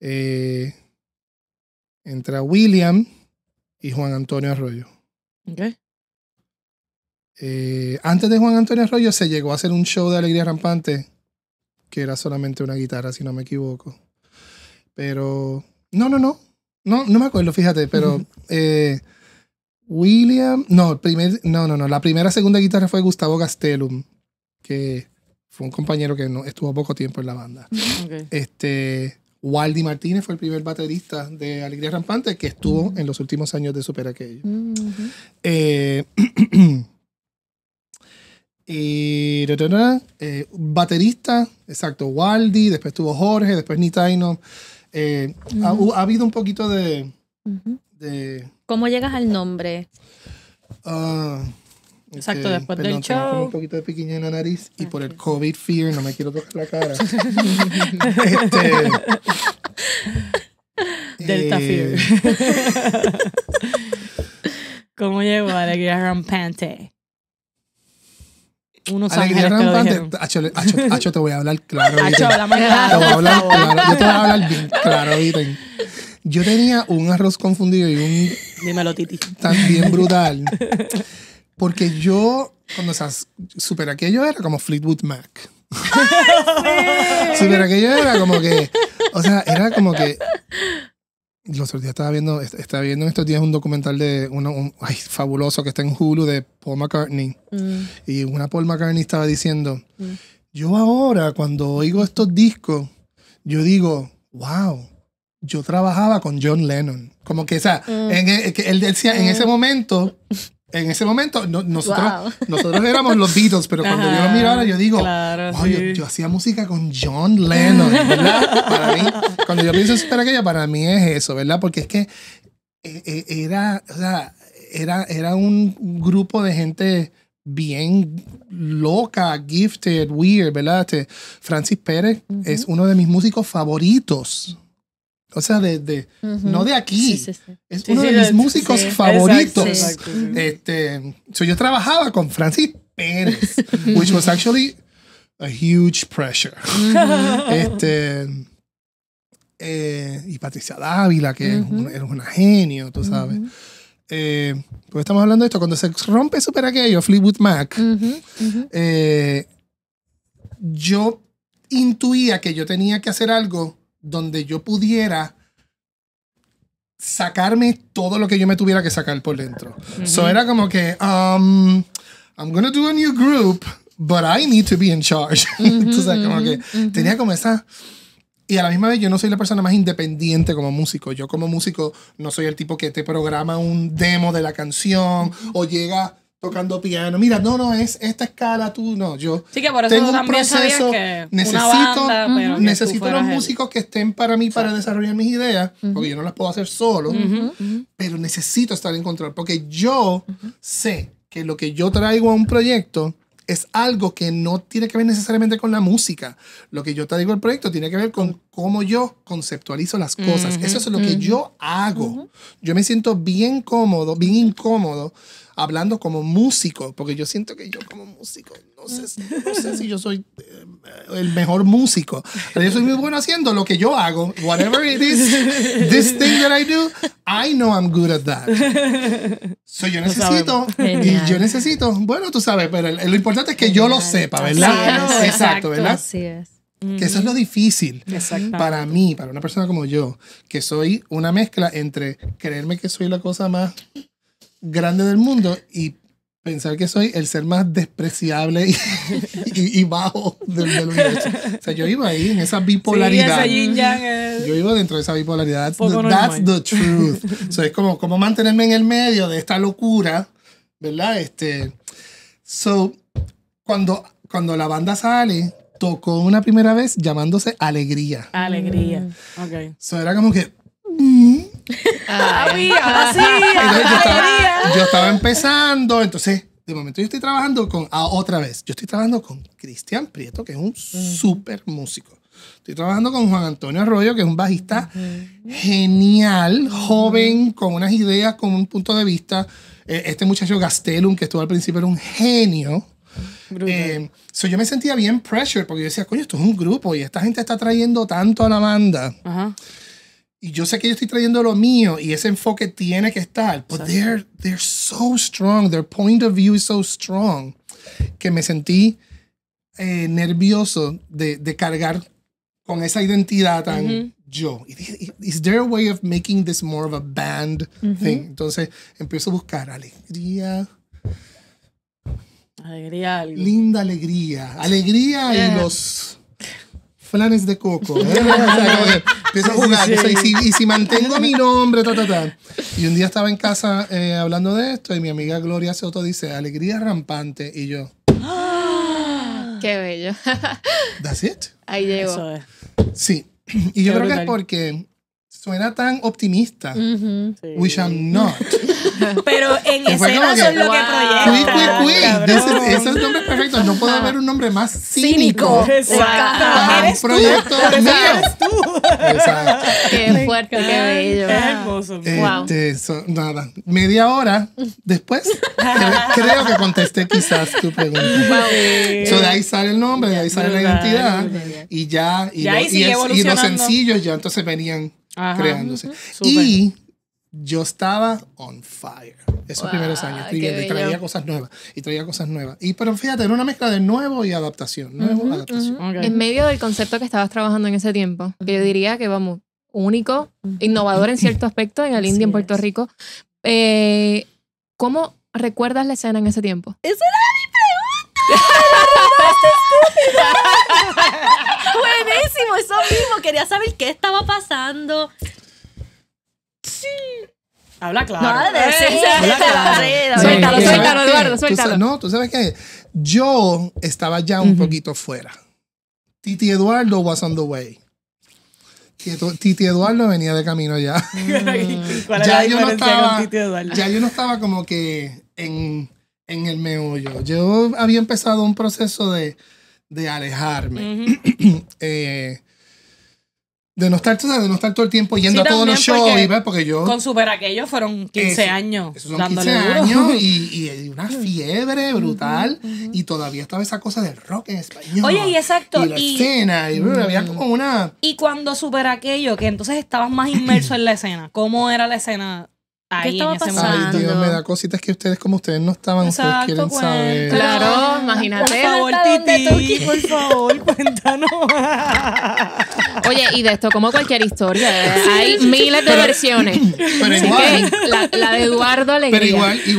Eh, entra William y Juan Antonio Arroyo. Okay. Eh, antes de Juan Antonio Arroyo se llegó a hacer un show de Alegría Rampante que era solamente una guitarra, si no me equivoco. Pero, no, no, no, no, no me acuerdo, fíjate, pero eh, William, no, primer, no, no, no, la primera segunda guitarra fue Gustavo Gastelum, que fue un compañero que no, estuvo poco tiempo en la banda. Este, Waldi Martínez fue el primer baterista de Alegría Rampante que estuvo mm. en los últimos años de Super Aquello. Mm, eh, eh y eh, baterista, exacto, Waldi, después tuvo Jorge, después Nitaino. Eh, ha, habido un poquito de, ¿Cómo llegas al nombre? Ah, exacto, este, después del show. Un poquito de piquiña en la nariz y por el COVID fear no me quiero tocar la cara. Este, Delta eh, fear. ¿Cómo llegó a la guerra rampante? unos Alegría ángeles rampante. te voy a hablar claro. Acho, te voy a hablar Yo te voy a hablar bien claro, Yo tenía un arroz confundido y un. Dímelo, Titi. También brutal. Porque yo, cuando o super aquello era como Fleetwood Mac. Ay, sí. super aquello era como que. O sea, era como que los otros días estaba viendo, estaba viendo en estos días un documental de uno, fabuloso que está en Hulu de Paul McCartney. Mm. Y una Paul McCartney estaba diciendo, mm. yo ahora cuando oigo estos discos, yo digo, wow, yo trabajaba con John Lennon. Como que, o sea, mm. e, él decía, en ese momento en ese momento nosotros, nosotros éramos los Beatles, pero cuando yo lo miro ahora yo digo, oh, yo, hacía música con John Lennon, ¿verdad? para mí, cuando yo pienso en aquella, para mí es eso, ¿verdad? Porque es que eh, eh, era, o sea, era, era un grupo de gente bien loca, gifted, weird, ¿verdad? Este, Francis Pérez es uno de mis músicos favoritos o sea, de, no de aquí. Es uno de mis músicos favoritos. Este, yo trabajaba con Francis Pérez, which was actually a huge pressure. Este, eh, y Patricia Dávila, que era una genio, tú sabes. Eh, pues estamos hablando de esto, cuando se rompe Super Aquello, Fleetwood Mac, eh, yo intuía que yo tenía que hacer algo donde yo pudiera sacarme todo lo que yo me tuviera que sacar por dentro. Eso So era como que, um, I'm gonna do a new group, but I need to be in charge. Entonces, como que tenía como esa. Y a la misma vez, yo no soy la persona más independiente como músico. Yo, como músico, no soy el tipo que te programa un demo de la canción o llega tocando piano. Mira, no, no, es esta escala, tú no, yo. Sí, que por eso tengo un proceso, necesito, necesito los músicos que estén para mí para desarrollar mis ideas, porque yo no las puedo hacer solo, pero necesito estar en control, porque yo sé que lo que yo traigo a un proyecto es algo que no tiene que ver necesariamente con la música. Lo que yo traigo al proyecto tiene que ver con cómo yo conceptualizo las cosas. Eso es lo que yo hago. Yo me siento bien cómodo, bien incómodo hablando como músico, porque yo siento que yo como músico, no sé, no sé si yo soy eh, el mejor músico, pero yo soy muy bueno haciendo lo que yo hago, whatever it is, this thing that I do, I know I'm good at that. So yo necesito, y yo necesito, bueno, tú sabes, pero lo importante es que yo lo sepa, ¿verdad? exacto, ¿verdad? es. Que eso es lo difícil para mí, para una persona como yo, que soy una mezcla entre creerme que soy la cosa más grande del mundo y pensar que soy el ser más despreciable y, bajo del, del, O sea, yo iba ahí en esa bipolaridad. yo iba dentro de esa bipolaridad. That's, the, truth. O sea, es como, como mantenerme en el medio de esta locura, ¿verdad? Este, so, cuando, cuando la banda sale, tocó una primera vez llamándose Alegría. Alegría. Mm. Ok. So, era como que... Mm. yo, estaba, empezando, entonces de momento yo estoy trabajando con, ah, otra vez, yo estoy trabajando con Cristian Prieto, que es un súper músico. Estoy trabajando con Juan Antonio Arroyo, que es un bajista genial, joven, con unas ideas, con un punto de vista. Eh, este muchacho Gastelum, que estuvo al principio, era un genio. Eh, yo me sentía bien pressure porque yo decía, coño, esto es un grupo y esta gente está trayendo tanto a la banda. Ajá y yo sé que yo estoy trayendo lo mío y ese enfoque tiene que estar, Pero they're, so strong, their point of view is so strong, que me sentí eh, nervioso de, de, cargar con esa identidad tan yo. Is there a way of making this more of a band thing? Entonces empiezo a buscar alegría. Alegría. Linda alegría. Alegría y los flanes de coco. ¿eh? empiezo a jugar. y si mantengo mi nombre, Y un día estaba en casa eh, hablando de esto y mi amiga Gloria Soto dice, alegría rampante. Y yo... ¡Qué bello! That's it. Ahí llegó. Es. Sí. Y yo creo que es porque suena tan optimista, we shall not. Pero en ese son que, lo que proyectan. Esos nombres perfectos. No puede haber un nombre más cínico. cínico. Para un proyecto mío. Exacto. Qué fuerte, qué bello. Qué hermoso. wow. Este, nada. Media hora después, creo que contesté quizás tu pregunta. So, de ahí sale el nombre, de ahí sale la identidad. Y ya, y, ya, y, los sencillos ya entonces venían creándose. Y yo estaba on fire esos primeros años y traía cosas nuevas y traía cosas nuevas y pero fíjate era una mezcla de nuevo y adaptación nuevo adaptación en medio del concepto que estabas trabajando en ese tiempo yo diría que vamos único innovador en cierto aspecto en el indie en Puerto Rico eh, cómo recuerdas la escena en ese tiempo esa era mi pregunta buenísimo eso mismo quería saber qué estaba pasando Habla claro. No, de suéltalo, suéltalo, Eduardo, suéltalo. no, tú sabes que yo estaba ya un poquito fuera. Titi Eduardo was on the way. Titi Eduardo venía de camino ya. Mm. ya, yo no estaba, ya yo no estaba como que en, en, el meollo. Yo había empezado un proceso de, de alejarme. eh, de no estar, de no estar todo el tiempo yendo a todos los shows, porque, porque yo... Con Super aquello fueron 15 años. Eso son 15 años y, una fiebre brutal y todavía estaba esa cosa del rock en español. Oye, y exacto. Y la escena, y uh había mm. como una... Y cuando Super aquello, que entonces estabas más inmerso en la escena, ¿cómo era la escena Ahí, ¿Qué estaba pasando? Ay, Dios, me da cositas que ustedes, como ustedes no estaban, Exacto, ustedes quieren saber. Claro, imagínate. Por favor, Titi, por favor, cuéntanos. Oye, y de esto, como cualquier historia, ¿eh? hay miles de versiones. Pero igual. la, de Eduardo Alegría. Pero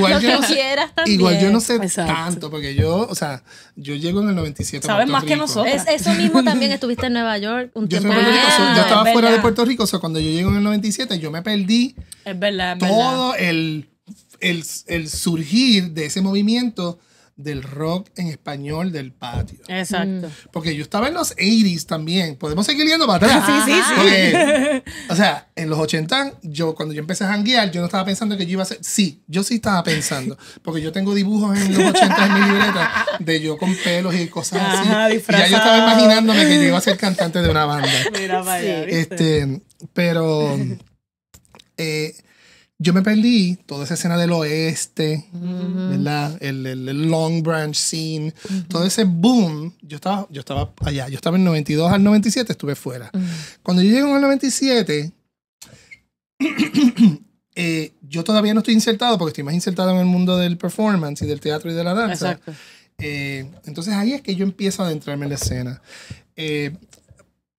igual, yo, no sé, tanto, porque yo, o sea, yo llego en el 97. Sabes más que nosotros. eso mismo también, estuviste en Nueva York un yo tiempo. Rico, yo ah, estaba fuera de Puerto Rico, o sea, cuando yo llego en el 97, yo me perdí es verdad, todo El, el, el surgir de ese movimiento del rock en español del patio. Exacto. Mm. Porque yo estaba en los 80s también. Podemos seguir yendo para atrás. Sí, sí, sí. o sea, en los 80, yo cuando yo empecé a janguear, yo no estaba pensando que yo iba a ser. Sí, yo sí estaba pensando. Porque yo tengo dibujos en los 80 en mi libreta de yo con pelos y cosas así. ya yo estaba imaginándome que yo iba a ser cantante de una banda. Mira, vaya, sí. Este, pero. Eh, yo me perdí toda esa escena del oeste, El, Long Branch scene, todo ese boom. Yo estaba, yo estaba allá, yo estaba en 92 al 97, estuve fuera. Cuando yo llego al 97, eh, yo todavía no estoy insertado porque estoy más insertado en el mundo del performance y del teatro y de la danza. Eh, entonces ahí es que yo empiezo a adentrarme en la escena. Eh,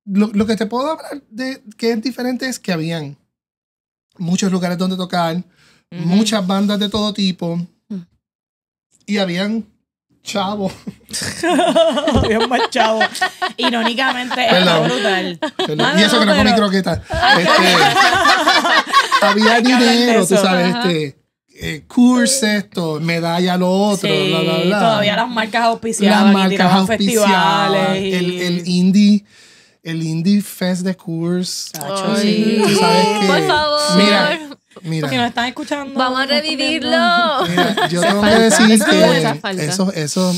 lo, lo, que te puedo hablar de que es diferente es que habían muchos lugares donde tocar, muchas bandas de todo tipo. Mm. Y habían chavos. habían más chavos. Irónicamente, es brutal. Ah, y eso que no fue mi croqueta. Este, había dinero, tú sabes, este. Eh, cursos, esto, medalla, lo otro, bla, bla, bla. Todavía las marcas oficiales Las marcas Festivales el indie el Indie Fest de Coors. Ay, sabes por favor. Mira, mira. Porque nos están escuchando. Vamos a revivirlo. yo tengo que decir eso, eso,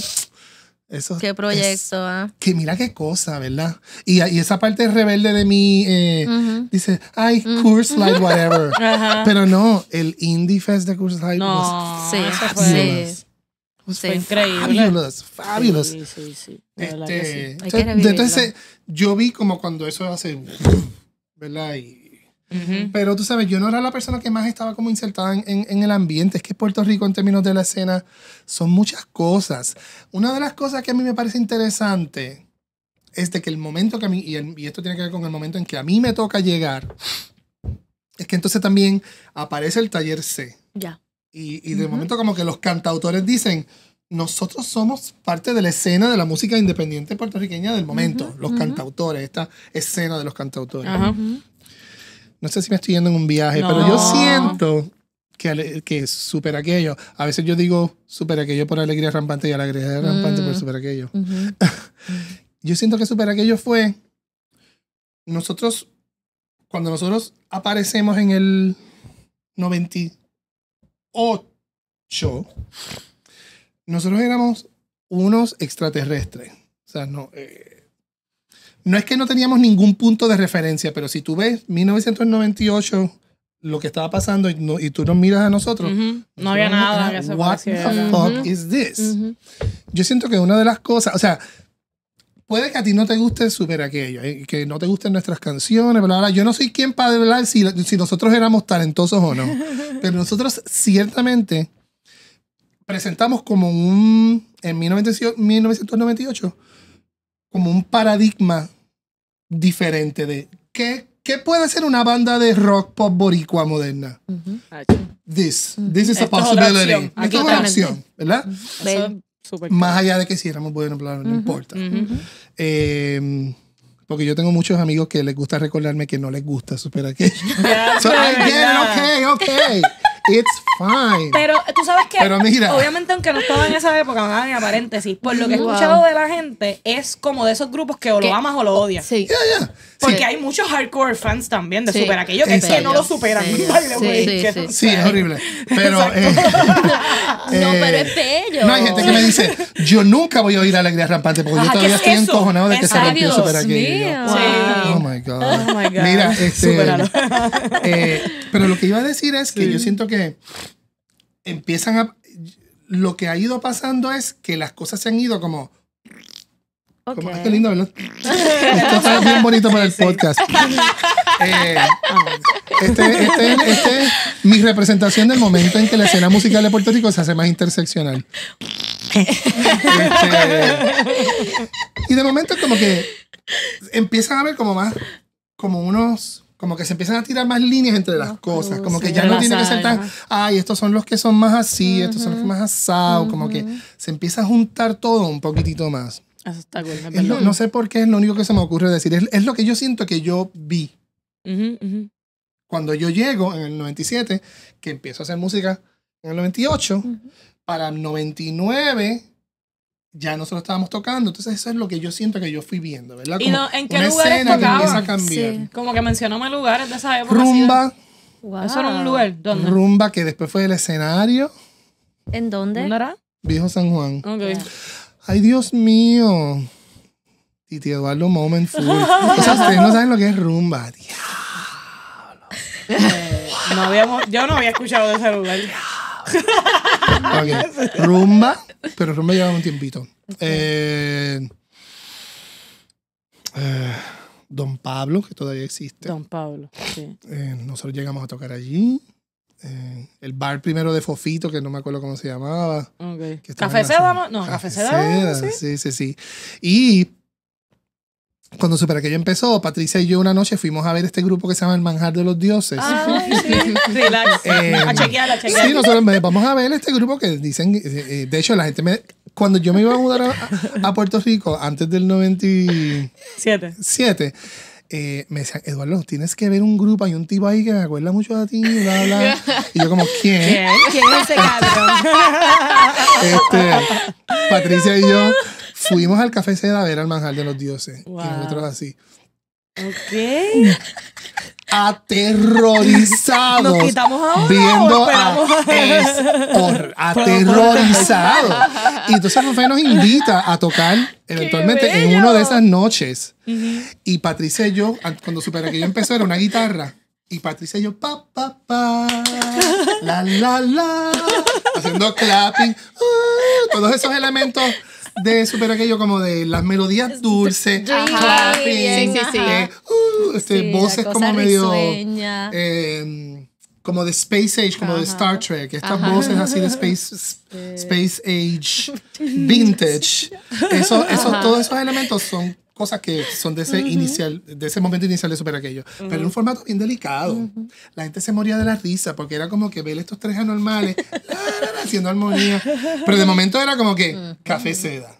eso. Qué proyecto, es, ah. Que mira qué cosa, ¿verdad? Y, y esa parte rebelde de mí eh, dice, ay, Coors like whatever. Pero no, el Indie Fest de Coors Light. No, sí, Sí. Pues sí, sí, este, Entonces, yo vi como cuando eso hace, ¿verdad? Pero tú sabes, yo no era la persona que más estaba como insertada en, el ambiente. Es que Puerto Rico en términos de la escena son muchas cosas. Una de las cosas que a mí me parece interesante es de que el momento que a mí, y esto tiene que ver con el momento en que a mí me toca llegar, es que entonces también aparece el taller C. Ya. Y, y de momento como que los cantautores dicen, nosotros somos parte de la escena de la música independiente puertorriqueña del momento, los cantautores, esta escena de los cantautores. No sé si me estoy yendo en un viaje, pero yo siento que, que supera aquello. A veces yo digo supera aquello por alegría rampante y alegría rampante por mm. super aquello. yo siento que super aquello fue nosotros, cuando nosotros aparecemos en el 90 8, nosotros éramos unos extraterrestres. O sea, no, eh, no es que no teníamos ningún punto de referencia, pero si tú ves 1998 lo que estaba pasando y, tú nos miras a nosotros. No había nada que Yo siento que una de las cosas, o sea, puede que a ti no te guste super aquello, eh, que no te gusten nuestras canciones, pero Yo no soy quien para hablar si, nosotros éramos talentosos o no, pero nosotros ciertamente presentamos como un, en 1998, como un paradigma diferente de qué, qué puede ser una banda de rock pop boricua moderna. This, this is a possibility. una opción, ¿verdad? Más allá de que si éramos buenos, no importa. Em, porque yo tengo muchos amigos que les gusta recordarme que no les gusta superar aquello. It's fine. Pero tú sabes que, obviamente, aunque no estaba en esa época, nada ni a paréntesis, por lo que he escuchado de la gente, es como de esos grupos que o lo amas o lo odias. Sí. Porque hay muchos hardcore fans también de Super Aquello que, es que no lo superan. Sí, sí, sí, es horrible. Pero. Eh, no, pero eh, es bello. No, hay gente que me dice, yo nunca voy a oír Alegría Rampante porque yo ah, todavía estoy encojonado de que se rompió Super Aquello. Oh, my God. oh my God. Mira, este. eh, pero lo que iba a decir es que yo siento que empiezan a... Lo que ha ido pasando es que las cosas se han ido como... Como, lindo, ¿verdad? Esto está bien bonito para el podcast. Eh, este, este, este, es mi representación del momento en que la escena musical de Puerto Rico se hace más interseccional. Este, y de momento como que empiezan a ver como más, como unos como que se empiezan a tirar más líneas entre las cosas, como que ya no tiene que ser tan, ay, estos son los que son más así, estos son los que más asado, como que se empieza a juntar todo un poquitito más. no sé por qué es lo único que se me ocurre decir, es, lo que yo siento que yo vi. Cuando yo llego en el 97, que empiezo a hacer música en el 98, para el 99 ya nosotros estábamos tocando. Entonces, eso es lo que yo siento que yo fui viendo, ¿verdad? ¿Y en qué una lugares escena que a cambiar. Sí. Como que lugares de esa época. Rumba. Eso era un lugar. ¿Dónde? Rumba, que después fue el escenario. ¿En dónde? ¿Dónde Viejo San Juan. Ay, Dios mío. Y Eduardo Moment o sea, ustedes no saben lo que es rumba. Diablo. Eh, no habíamos, yo no había escuchado de ese lugar. Rumba, pero rumba llevaba un tiempito. Eh, eh, Don Pablo, que todavía existe. Don Pablo, sí. Eh, nosotros llegamos a tocar allí. el bar primero de Fofito, que no me acuerdo cómo se llamaba. Okay. No, Café Sí, sí, sí. Y cuando Super Aquello empezó, Patricia y yo una noche fuimos a ver este grupo que se llama El Manjar de los Dioses. sí. Relax. Em, a a vamos a ver este grupo que dicen, eh, eh, de hecho la gente me... Cuando yo me iba a mudar a, Puerto Rico antes del 97, Siete. Eh, me decían, Eduardo, tienes que ver un grupo, hay un tipo ahí que me acuerda mucho de ti, bla, bla. Y yo como, ¿quién? ¿Quién, ¿Quién es ese cabrón? Este, Patricia y yo Fuimos al Café Seda al manjar de los dioses. Y nosotros así. Ok. Aterrorizados. Nos quitamos Viendo a, Aterrorizado. Y entonces José nos invita a tocar eventualmente en una de esas noches. Y Patricia y yo, cuando que yo empezó, era una guitarra. Y Patricia y yo, pa, pa, pa, la, la, la, haciendo clapping, uh, todos esos elementos de super aquello como de las melodías dulces, Sí, sí, uh, este, sí, uh, voces como medio em, como de Space Age, como de Star Trek, estas voces así de Space, space Age, vintage, eso, todos esos elementos son cosas que son de ese inicial, de ese momento inicial de Super Aquello. Pero en un formato bien delicado. La gente se moría de la risa porque era como que ver estos tres anormales haciendo armonía. Pero de momento era como que café seda.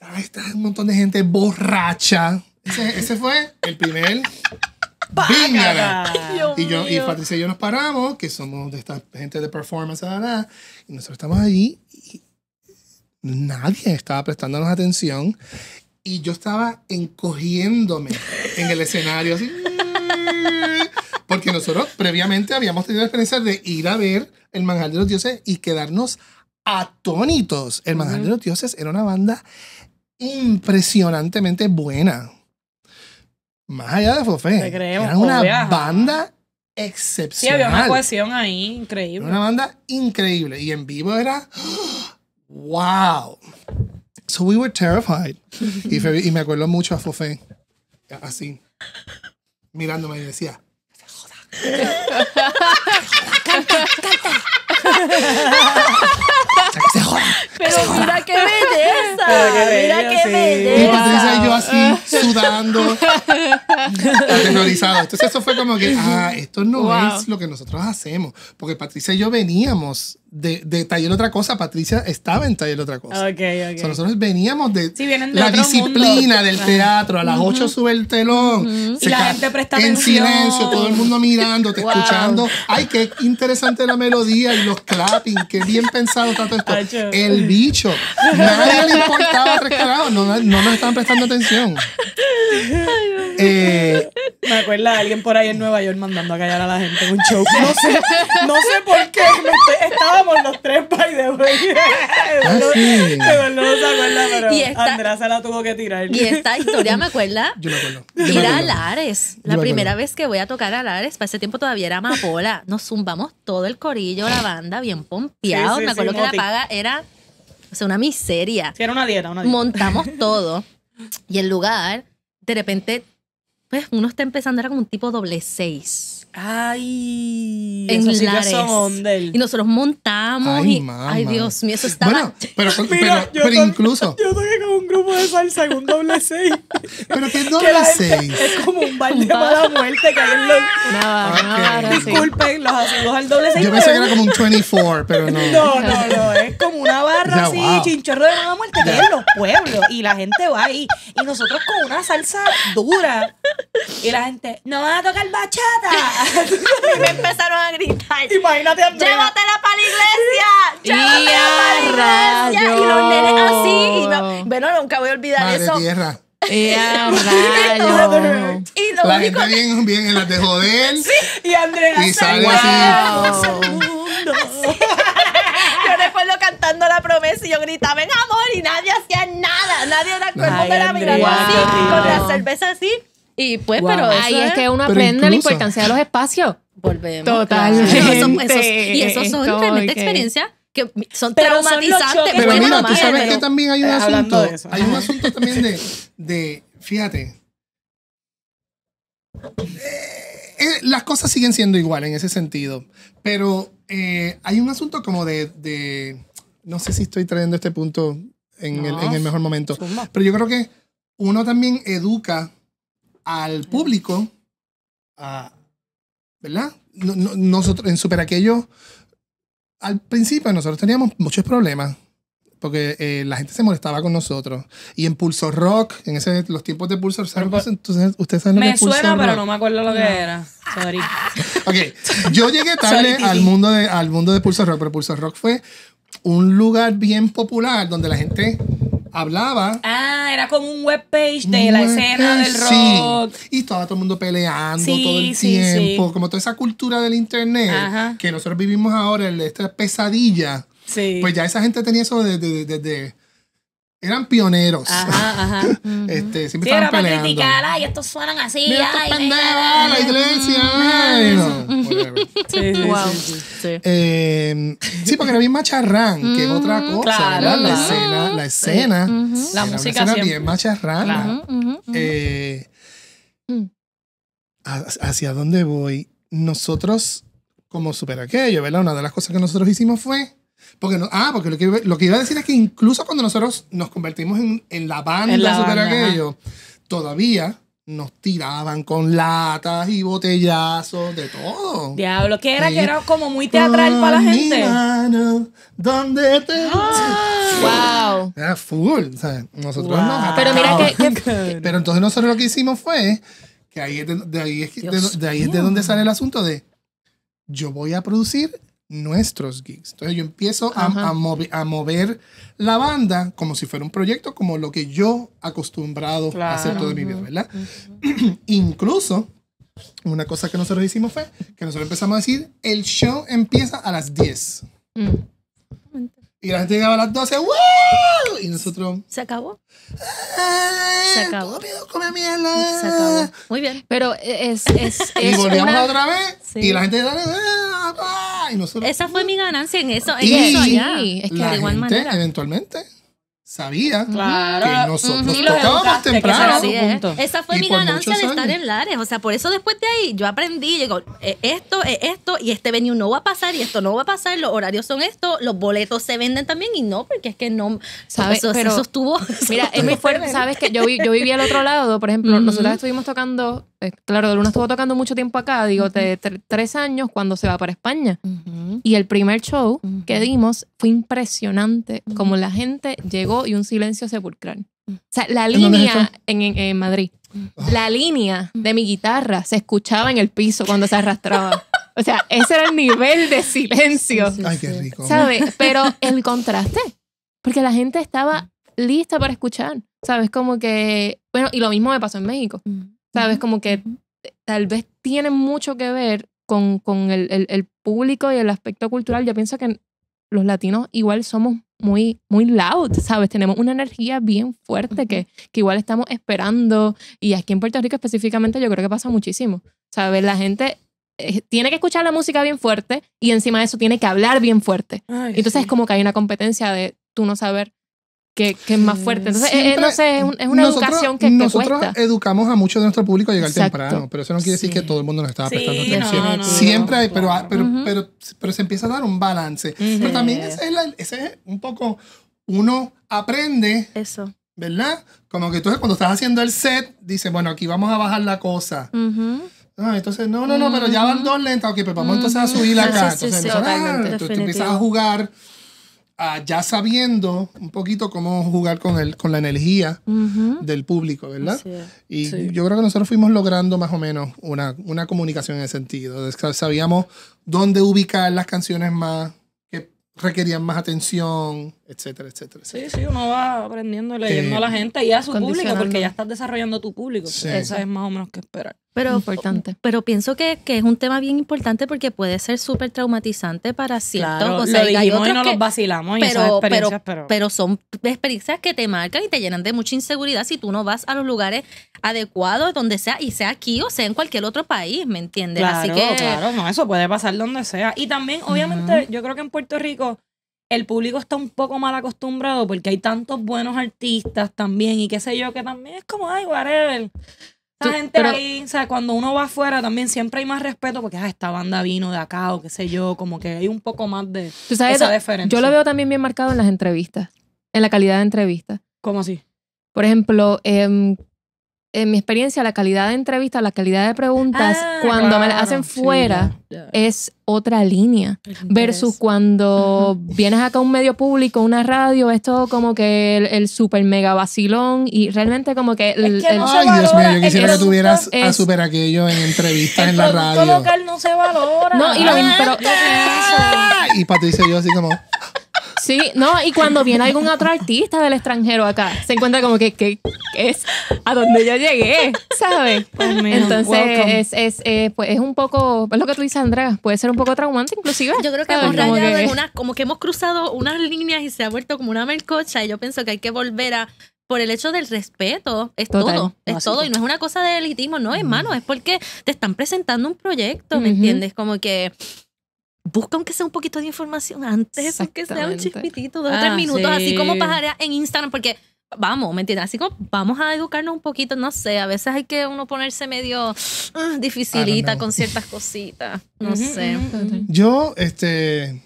Ahí un montón de gente borracha. Ese, fue el primer. Y yo y Patricia y yo nos paramos, que somos de esta gente de performance, y nosotros estamos allí y nadie estaba prestándonos atención y yo estaba encogiéndome en el escenario, así. Porque nosotros previamente habíamos tenido la experiencia de ir a ver el Manjar de los Dioses y quedarnos atónitos. El Manjar de los Dioses era una banda impresionantemente buena. Más allá de Fofé. Era una banda excepcional. Sí, había una cohesión ahí increíble. una banda increíble. Y en vivo era. ¡Wow! So we were terrified. y, Febi, y me acuerdo mucho a Fofé, así, mirándome y decía, joda. joda, canta, canta. Pero mira qué belleza. mira qué belleza. Y Patricia y yo así, sudando, aterrorizados. Entonces eso fue como que, ah, esto no es lo que nosotros hacemos. Porque Patricia y yo veníamos de, de taller otra cosa, Patricia estaba en taller otra cosa. Okay, okay. nosotros veníamos de, la disciplina del teatro, a las 8 sube el telón, la gente presta en silencio, todo el mundo mirando, te escuchando. Ay, qué interesante la melodía y los clapping, qué bien pensado está todo esto. El bicho. Nadie le importaba tres No, no, no nos estaban prestando atención. Eh, me acuerda alguien por ahí en Nueva York mandando a callar a la gente en un show. No sé, no sé por qué. estábamos los tres by de way. Ah, no, se acuerda, pero y esta, se la tuvo que tirar. Y esta historia me acuerda. Yo me acuerdo. La primera vez que voy a tocar a para ese tiempo todavía era Amapola. Nos zumbamos todo el corillo, la banda, bien pompeado. me acuerdo que la paga era o sea, una miseria. Sí, era una Montamos todo y el lugar, de repente, pues uno está empezando, era como un tipo doble seis Ay, en esos Son del... Y nosotros montamos. Ay, y, ay Dios mío, eso estaba. Bueno, pero, pero, incluso. Yo toqué con un grupo de salsa con un doble seis. pero ¿qué doble que seis? Es como un bar de mala muerte que hay en los. Nada, okay. Disculpen, los asuntos al doble 6. Yo pensé que era como un 24, pero no. No, no, no. Es como una barra así, chinchorro de mala muerte que hay en los pueblos. Y la gente va ahí. Y nosotros con una salsa dura. Y la gente, no van a tocar bachata. me empezaron a gritar. Imagínate, Llévatela para la iglesia. Llévatela para la iglesia. Y los nenes así. Y bueno, nunca voy a olvidar Madre eso. Tierra. y eh, lo la único gente bien, bien en las de joder. Sí. y Andrea. Y sale wow. así. Yo recuerdo cantando la promesa y yo gritaba en amor y nadie hacía nada. Nadie era el cuerpo de la mirada así, con la cerveza así. Y pues, pero. Ahí es que uno aprende la importancia de los espacios. Volvemos. Total. y eso son realmente que... experiencias que son traumatizantes. pero pues, mira, tú sabes que también hay un eh, asunto. Hay un asunto también de, de fíjate. Eh, eh, las cosas siguen siendo iguales en ese sentido, pero hay un asunto como de, de, no sé si estoy trayendo este punto en, el, mejor momento, pero yo creo que uno también educa al público, ¿verdad? nosotros en Super Aquello, al principio nosotros teníamos muchos problemas porque eh, la gente se molestaba con nosotros. Y en Pulso Rock, en ese, los tiempos de Pulso Rock, pues, entonces ustedes saben Me suena, pero no me acuerdo lo que era. Sorry. ok, yo llegué tarde al, mundo de, al mundo de Pulso Rock, pero Pulso Rock fue un lugar bien popular donde la gente hablaba. Ah, era como un webpage de la escena del rock. Y estaba todo el mundo peleando todo el tiempo. Como toda esa cultura del internet que nosotros vivimos ahora, esta pesadilla. Pues ya esa gente tenía eso desde eran pioneros. Ajá, ajá. este, siempre sí, estaban Era peleando. criticar, ay, estos suenan así. ay, la iglesia. Ay, sí, sí, em, sí, porque era bien macharrán, que es otra mm, cosa. La escena, la escena. Uh La música era bien macharrana. Claro. Eh, ¿Hacia dónde voy? Nosotros, como super aquello, ¿verdad? Una de las cosas que nosotros hicimos fue porque ah, porque lo que, iba a decir es que incluso cuando nosotros nos convertimos en, la banda, super aquello, todavía nos tiraban con latas y botellazos, de todo. Diablo, que era, que era como muy teatral para la gente. ¿dónde te... Ah. wow. Era full. nosotros no Pero mira que, Pero entonces nosotros lo que hicimos fue que ahí de, ahí es, de, ahí es de donde sale el asunto de yo voy a producir nuestros gigs. Entonces yo empiezo a, mover, la banda como si fuera un proyecto, como lo que yo acostumbrado a hacer todo mi vida, ¿verdad? Incluso, una cosa que nosotros hicimos fue que nosotros empezamos a decir, el show empieza a las 10. Mm. Y la gente llegaba a las 12, ¡wow! Y nosotros. Se acabó. Ah, Se acabó. come Se acabó. Muy bien. Pero eh, es. es, y volvíamos otra vez. Y la gente. Dale, esa fue mi ganancia en eso, Es que igual manera. eventualmente sabía Claro. que nosotros tocábamos temprano. Esa fue mi ganancia de estar en Lares. O sea, por eso después de ahí yo aprendí, llegó esto, esto, y este venue no va a pasar, y esto no va a pasar, los horarios son estos, los boletos se venden también, y no, porque es que no, eso, Pero- estuvo. Mira, es muy fuerte. Sabes que yo, yo vivía al otro lado, por ejemplo, nosotros estuvimos tocando eh, claro, Luna estuvo tocando mucho tiempo acá, digo, de tres años cuando se va para España. Y el primer show que dimos fue impresionante, como la gente llegó y un silencio sepulcral. O sea, la línea en, Madrid, la línea de mi guitarra se escuchaba en el piso cuando se arrastraba. O sea, ese era el nivel de silencio. Ay, qué rico. ¿Sabes? Pero el contraste, porque la gente estaba lista para escuchar. ¿Sabes? Como que. Bueno, y lo mismo me pasó en México. ¿Sabes? Como que tal vez tiene mucho que ver con, el, público y el aspecto cultural. Yo pienso que los latinos igual somos muy, muy loud, ¿sabes? Tenemos una energía bien fuerte que, que igual estamos esperando. Y aquí en Puerto Rico específicamente yo creo que pasa muchísimo. ¿Sabes? La gente eh, tiene que escuchar la música bien fuerte y encima de eso tiene que hablar bien fuerte. Entonces es como que hay una competencia de tú no saber que, que, es más fuerte. Entonces, eh, eh, es, una educación que, Nosotros que cuesta. educamos a muchos de nuestro público a llegar temprano, pero eso no quiere decir que todo el mundo nos estaba prestando atención. Siempre hay, pero, pero, pero, se empieza a dar un balance. Pero también ese es, un poco, uno aprende. Eso. ¿Verdad? Como que tú cuando estás haciendo el set, dices, bueno, aquí vamos a bajar la cosa. Ah, entonces, no, no, no, pero ya van dos lentas, ok, pero pues vamos entonces a subir la entonces, ah, entonces tú empiezas a jugar. Ah, ya sabiendo un poquito cómo jugar con, el, con la energía del público, ¿verdad? Y yo creo que nosotros fuimos logrando más o menos una, una comunicación en ese sentido. Sabíamos dónde ubicar las canciones más que requerían más atención, etcétera, etcétera, Sí, sí, uno va aprendiendo y leyendo a la gente y a su público, porque ya estás desarrollando tu público. Eso es más o menos que esperar. Pero, mm. importante. pero pienso que, es un tema bien importante porque puede ser súper traumatizante para ciertos. y no que, vacilamos pero, experiencias, pero, son experiencias que te marcan y te llenan de mucha inseguridad si tú no vas a los lugares adecuados, donde sea, y sea aquí o sea en cualquier otro país, ¿me entiendes? Así que... claro, no, eso puede pasar donde sea. Y también, obviamente, yo creo que en Puerto Rico el público está un poco mal acostumbrado porque hay tantos buenos artistas también y qué sé yo, que también es como, ay, whatever. Esa gente ahí, o sea, cuando uno va afuera también siempre hay más respeto porque ah, esta banda vino de acá o qué sé yo, como que hay un poco más de esa diferencia. Yo lo veo también bien marcado en las entrevistas, en la calidad de entrevistas. ¿Cómo así? Por ejemplo, eh, en mi experiencia, la calidad de entrevistas, la calidad de preguntas, ah, cuando me las hacen fuera, es otra línea. Versus cuando vienes acá a un medio público, una radio, es todo como que el, el super mega vacilón y realmente como que... El, es que ay, Dios mío, yo quisiera que tuvieras a super aquello en entrevistas en la radio. local no se valora. No, y lo ah, pero... Ah. y Patricia y yo así como... Sí, no, y cuando viene algún otro artista del extranjero acá, se encuentra como que, es a donde yo llegué, ¿sabes? Pues Entonces es, eh, pues es un poco, es lo que tú dices, Andrea, puede ser un poco traumante inclusive. Yo creo que hemos rayado en una, como que hemos cruzado unas líneas y se ha vuelto como una mercocha, y yo pienso que hay que volver a por el hecho del respeto, es todo, es todo, y pues. no es una cosa de elitismo, no, hermano, mm. es porque te están presentando un proyecto, ¿me entiendes? Como que busca aunque sea un poquito de información antes, aunque sea un chispitito, dos o tres ah, minutos, así como pasaría en Instagram, porque vamos, ¿me entiendes? Así como vamos a educarnos un poquito, no sé, a veces hay que uno ponerse medio ah, dificilita ah, con ciertas cositas, no sé. Yo, este...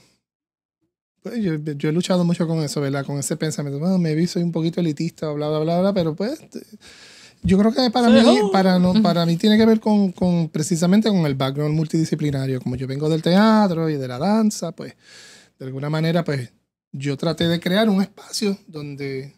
Pues, yo, he luchado mucho con eso, ¿verdad? Con ese pensamiento, bueno, me vi, soy un poquito elitista, bla, bla, bla, bla, pero pues yo creo que para mí, oh. para, no, para mí tiene que ver con, precisamente con el background multidisciplinario. Como yo vengo del teatro y de la danza, pues de alguna manera, pues yo traté de crear un espacio donde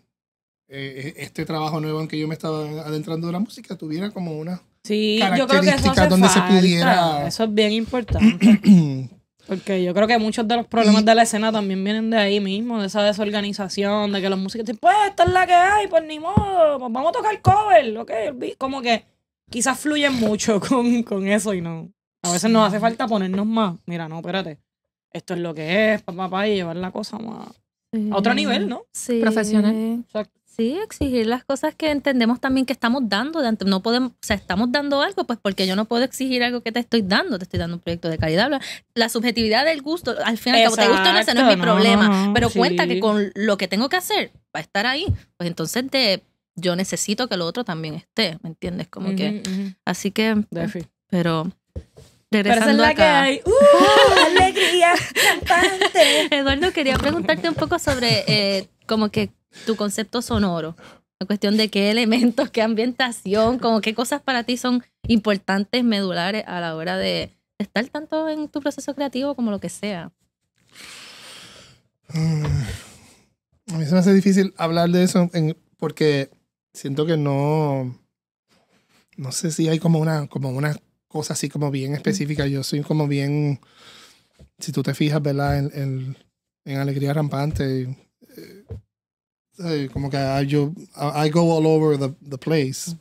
eh, e, este trabajo nuevo en que yo me estaba adentrando de la música tuviera como una sí, yo creo que donde se pudiera. Eso es bien importante. Porque yo creo que muchos de los problemas de la escena también vienen de ahí mismo, de esa desorganización, de que los músicos dicen, pues esta es la que hay, pues ni modo, pues vamos a tocar cover, ok, como que quizás fluyen mucho con, con eso y no. A veces nos hace falta ponernos más. Mira, no, espérate. Esto es lo que es, papá, papá, y llevar la cosa más a otro nivel, ¿no? Sí. Profesional. Exacto. Sí, exigir las cosas que entendemos también que estamos dando. no podemos, o sea, estamos dando algo, pues porque yo no puedo exigir algo que te estoy dando. Te estoy dando un proyecto de calidad. La subjetividad del gusto, al final, como te gusta no, ese no es mi problema. pero cuenta que con lo que tengo que hacer para estar ahí. Pues entonces yo necesito que lo otro también esté, ¿me entiendes? Como que. Así que. Pero. Regresando ¡Uh! ¡Alegría! ¡Campante! Eduardo, quería preguntarte un poco sobre eh, como que tu concepto sonoro. La cuestión de qué elementos, qué ambientación, como qué cosas para ti son importantes, medulares a la hora de estar tanto en tu proceso creativo como lo que sea. A mí se me hace difícil hablar de eso porque siento que no. No sé si hay como una, como una cosa así como bien específica. Yo soy como bien. Si tú te fijas, ¿verdad? En, Alegría Rampante. Eh, eh, como que yo, I go all over the, place.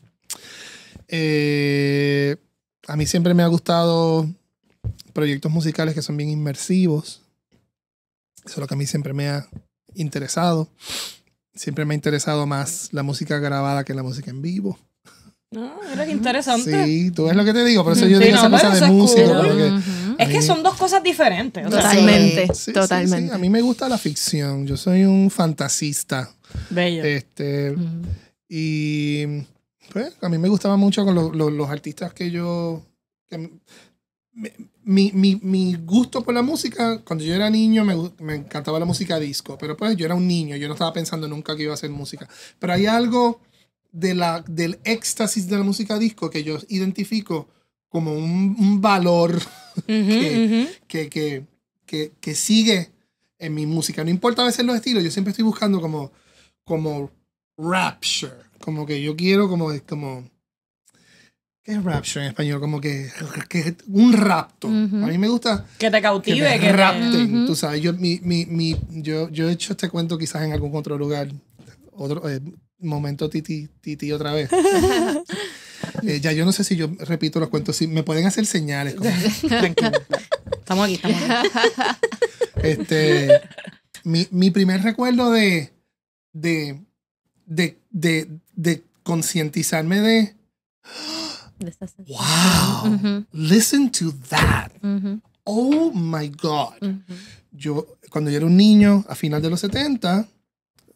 Eh, a mí siempre me ha gustado proyectos musicales que son bien inmersivos. Eso es lo que a mí siempre me ha interesado. Siempre me ha interesado más la música grabada que la música en vivo. No, ah, eres interesante. Sí, tú ves lo que te digo, por eso yo digo esa cosa de música. Es que son dos cosas diferentes. Totalmente, totalmente. A mí me gusta la ficción. Yo soy un fantasista. Bello. Este, Y pues, a mí me gustaba mucho con los artistas que yo... Que, mi, mi, mi, gusto por la música, cuando yo era niño me, me, encantaba la música disco, pero pues yo era un niño, yo no estaba pensando nunca que iba a hacer música. Pero hay algo de la, del éxtasis de la música disco que yo identifico como un, valor que, sigue en mi música. No importa a veces los estilos, yo siempre estoy buscando como, como rapture, como que yo quiero como... como ¿Qué es rapture en español? Como que, un rapto. A mí me gusta... Que te cautive. Que, tú sabes. Yo, yo, he hecho este cuento quizás en algún otro lugar. Otro, eh, momento titi, titi otra vez. Eh, ya yo no sé si yo repito los cuentos, si me pueden hacer señales. Estamos aquí, este, mi, primer recuerdo de, de, de, de, de concientizarme de... Wow, listen to that. Oh my God. Yo, cuando yo era un niño, a final de los 70,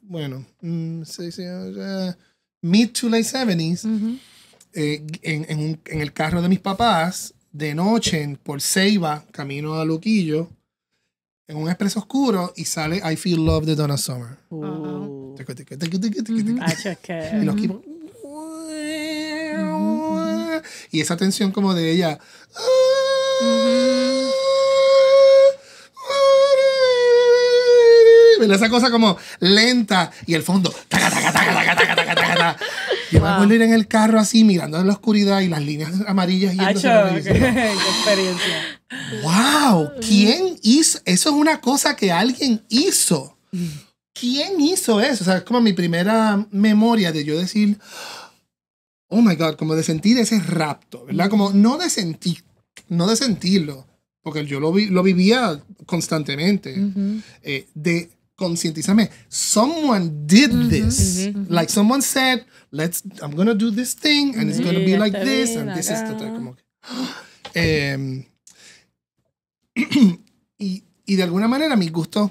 bueno, mid mm, to late 70s, eh, en, en, un, en, el carro de mis papás, de noche, por Ceiba, camino a Luquillo, en un expreso oscuro, y sale I Feel Love de Donna Summer. Y esa tensión como de ella... Ah, esa cosa como lenta y el fondo. Taca, taca, taca, Yo me acuerdo ir en el carro así, mirando en la oscuridad y las líneas amarillas y ¡Qué experiencia! ¡Wow! Mm. ¿Quién hizo? Eso es una cosa que alguien hizo. ¿Quién hizo eso? O sea, es como mi primera memoria de yo decir, oh my God, como de sentir ese rapto, ¿verdad? Como no de sentir, no de sentirlo, porque yo lo, lo vivía constantemente, eh, de concientizarme. Someone did this. like someone said, let's, I'm going to do this thing and it's going to be like this and this is como que, eh, y, y de alguna manera mis gusto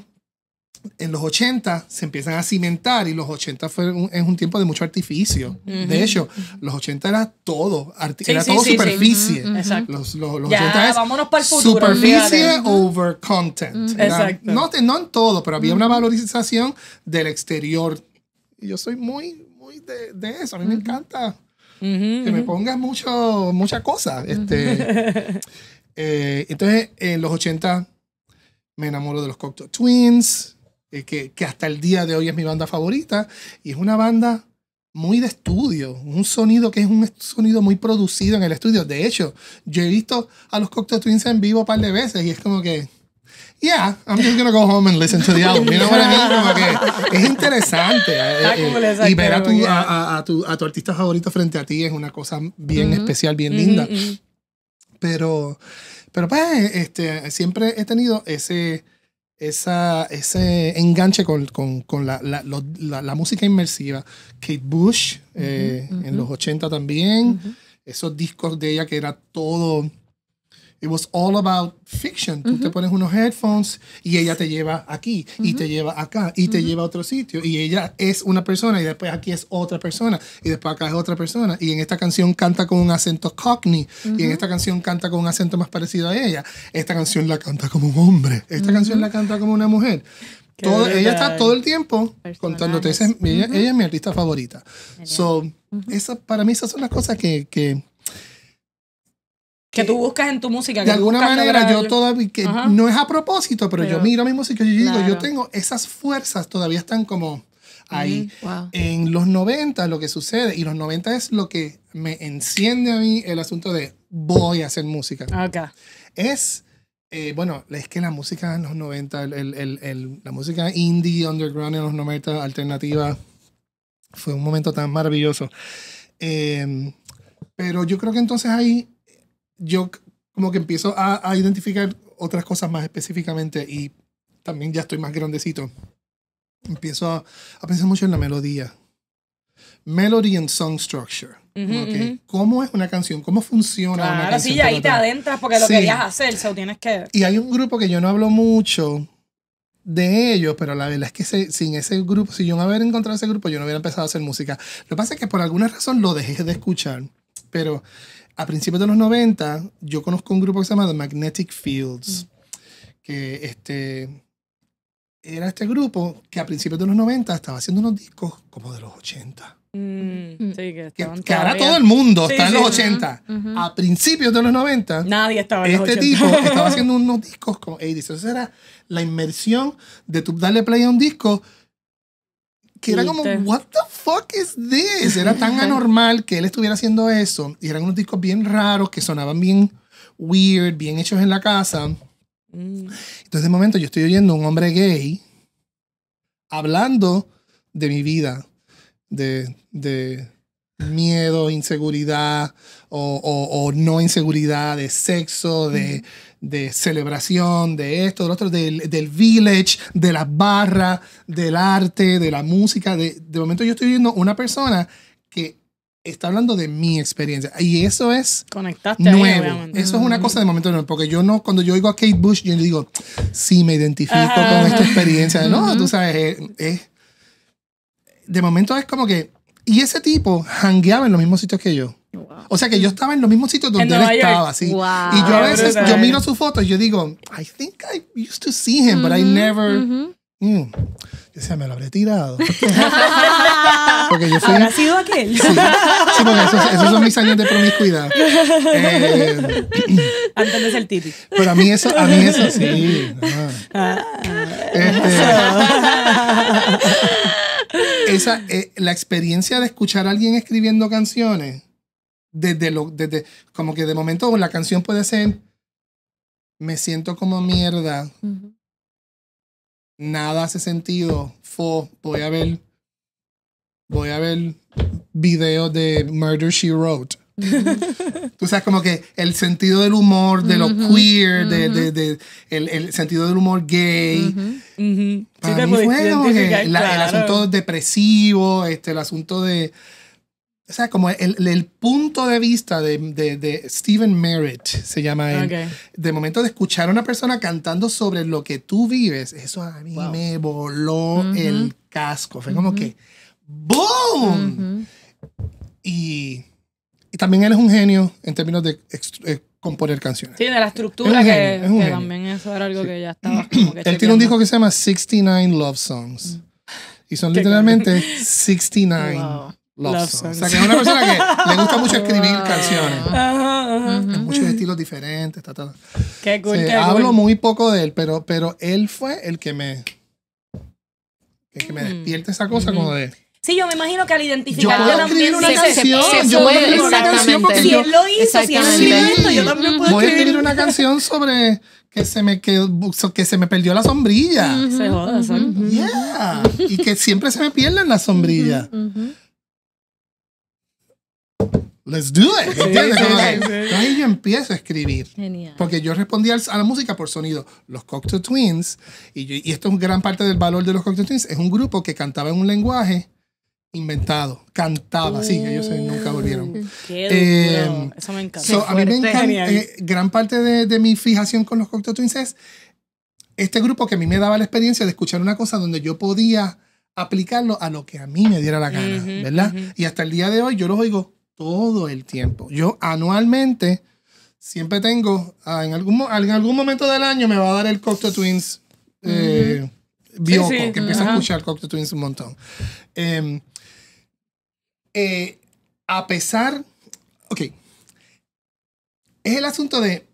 en los 80 se empiezan a cimentar y los 80 fue es un tiempo de mucho artificio. De hecho, los 80 era todo, era todo superficie. Los, los, 80 es vámonos para el futuro. Superficie over content. Exacto. No, no, en todo, pero había una valorización del exterior. Y yo soy muy, muy de, eso. A mí me encanta que me pongas mucho, mucha cosa. Este, eh, entonces, en los 80 me enamoro de los Cocteau Twins. Eh, que, hasta el día de hoy es mi banda favorita, y es una banda muy de estudio, un sonido que es un sonido muy producido en el estudio. De hecho, yo he visto a los Cocteau Twins en vivo un par de veces y es como que... Yeah, I'm just gonna go home and listen to the album. es interesante. Eh, eh, y ver a tu, a, tu, a tu, artista favorito frente a ti es una cosa bien especial, bien linda. Pero, pero pues, este, siempre he tenido ese, esa, ese enganche con, la, música inmersiva. Kate Bush, eh, en los 80 también, esos discos de ella que era todo It was all about fiction. Tú te pones unos headphones y ella te lleva aquí y te lleva acá y te lleva a otro sitio. Y ella es una persona y después aquí es otra persona y después acá es otra persona. Y en esta canción canta con un acento cockney y en esta canción canta con un acento más parecido a ella. Esta canción la canta como un hombre. Esta canción la canta como una mujer. ella está todo el tiempo contándote. ella, es mi artista favorita. So, esa, para mí esas son las cosas que, que que, tú buscas en tu música. de alguna manera yo todavía, que no es a propósito, pero, yo miro mi música y yo digo, yo tengo esas fuerzas todavía están como ahí. En los 90 lo que sucede, y los 90 es lo que me enciende a mí el asunto de voy a hacer música. Okay. Es, eh, bueno, es que la música en los 90, el, el, la música indie, underground en los 90, alternativa, fue un momento tan maravilloso. Eh, pero yo creo que entonces ahí yo como que empiezo a, a, identificar otras cosas más específicamente y también ya estoy más grandecito. Empiezo a, pensar mucho en la melodía. Melody and song structure. okay. ¿Cómo es una canción? ¿Cómo funciona una canción? sí, ahí te adentras porque lo querías hacer, so tienes que... Y hay un grupo que yo no hablo mucho de ellos, pero la verdad es que sin ese grupo, si yo no hubiera encontrado ese grupo, yo no hubiera empezado a hacer música. Lo que pasa es que por alguna razón lo dejé de escuchar, pero a principios de los 90, yo conozco un grupo que se llama Magnetic Fields, mm. que este, era este grupo que a principios de los 90 estaba haciendo unos discos como de los 80. Mm, mm. sí, que, ahora todo el mundo está en los 80. A principios de los 90, nadie estaba en Este los 80. tipo estaba haciendo unos discos como 80 Esa era la inmersión de tu darle play a un disco que era como, ¿What the fuck is this? Era tan anormal que él estuviera haciendo eso. Y eran unos discos bien raros que sonaban bien weird, bien hechos en la casa. Mm. Entonces, de momento, yo estoy oyendo a un hombre gay hablando de mi vida, de, de miedo, inseguridad o, o, no inseguridad, de sexo, de, mm de celebración, de esto, del otro, del, village, de la barra, del arte, de la música. De, de momento yo estoy viendo una persona que está hablando de mi experiencia. Y eso es Conectaste nuevo. eso es una mm. cosa de momento nuevo. Porque yo no, cuando yo oigo a Kate Bush, yo le digo, sí, me identifico con esta experiencia. No, tú sabes, eh, eh, de momento es como que. Y ese tipo hangueaba en los mismos sitios que yo. O sea que yo estaba en los mismos sitios donde él estaba, sí. Y yo a veces, yo miro sus fotos y yo digo, I think I used to see him, but I never... Mm. Yo decía, me lo habré tirado. porque yo soy... ¿Habrá sido aquel? Sí, porque esos, son mis años de promiscuidad. Eh, Antes Antes es el típico. Pero a mí eso, a mí eso sí. Ah. Este, esa, eh, la experiencia de escuchar a alguien escribiendo canciones desde lo, desde, como que de momento la canción puede ser, me siento como mierda, nada hace sentido, fo, voy a ver, voy a ver videos de Murder She Wrote. Tú sabes, como que el sentido del humor, de lo queer, de, de, el, el, sentido del humor gay. Para mí fue, el, el, asunto depresivo, este, el asunto de, o sea, como el, punto de vista de, de, Stephen Merritt, se llama él. De momento de escuchar a una persona cantando sobre lo que tú vives, eso a mí me voló el casco. Fue como que ¡boom! y, también él es un genio en términos de eh, componer canciones. Sí, la estructura que, también eso era algo que ya estaba Él tiene un disco que se llama 69 Love Songs. Mm. Y son literalmente 69. Love, O sea, que es una persona que le gusta mucho escribir canciones. Ajá, En muchos estilos diferentes. Ta, ta. Qué cool, hablo muy poco de él, pero, pero él fue el que me. El que me mm. despierta esa cosa mm como de. Sí, yo me imagino que al identificar yo puedo también una canción, yo puedo escribir una canción porque si yo, él lo hizo, lo yo también puedo Voy a escribir una canción sobre que se me que, que se me perdió la sombrilla. Se joda, yeah. Y que siempre se me pierden las sombrillas let's do it. Entonces yo empiezo a escribir. Porque yo respondía a la música por sonido. Los Cocteau Twins, y, esto es gran parte del valor de los Cocteau Twins, es un grupo que cantaba en un lenguaje inventado, cantaba, sí, mm. ellos nunca volvieron. Eh, Eso me encanta. a mí me encanta eh, gran parte de, mi fijación con los Cocteau Twins es este grupo que a mí me daba la experiencia de escuchar una cosa donde yo podía aplicarlo a lo que a mí me diera la gana, ¿verdad? Y hasta el día de hoy yo los oigo todo el tiempo. Yo anualmente siempre tengo, ah, en, algún, en algún momento del año me va a dar el Cocteau Twins eh, Bioco, que empieza a escuchar Cocteau Twins un montón. Em, eh, a pesar, ok, es el asunto de,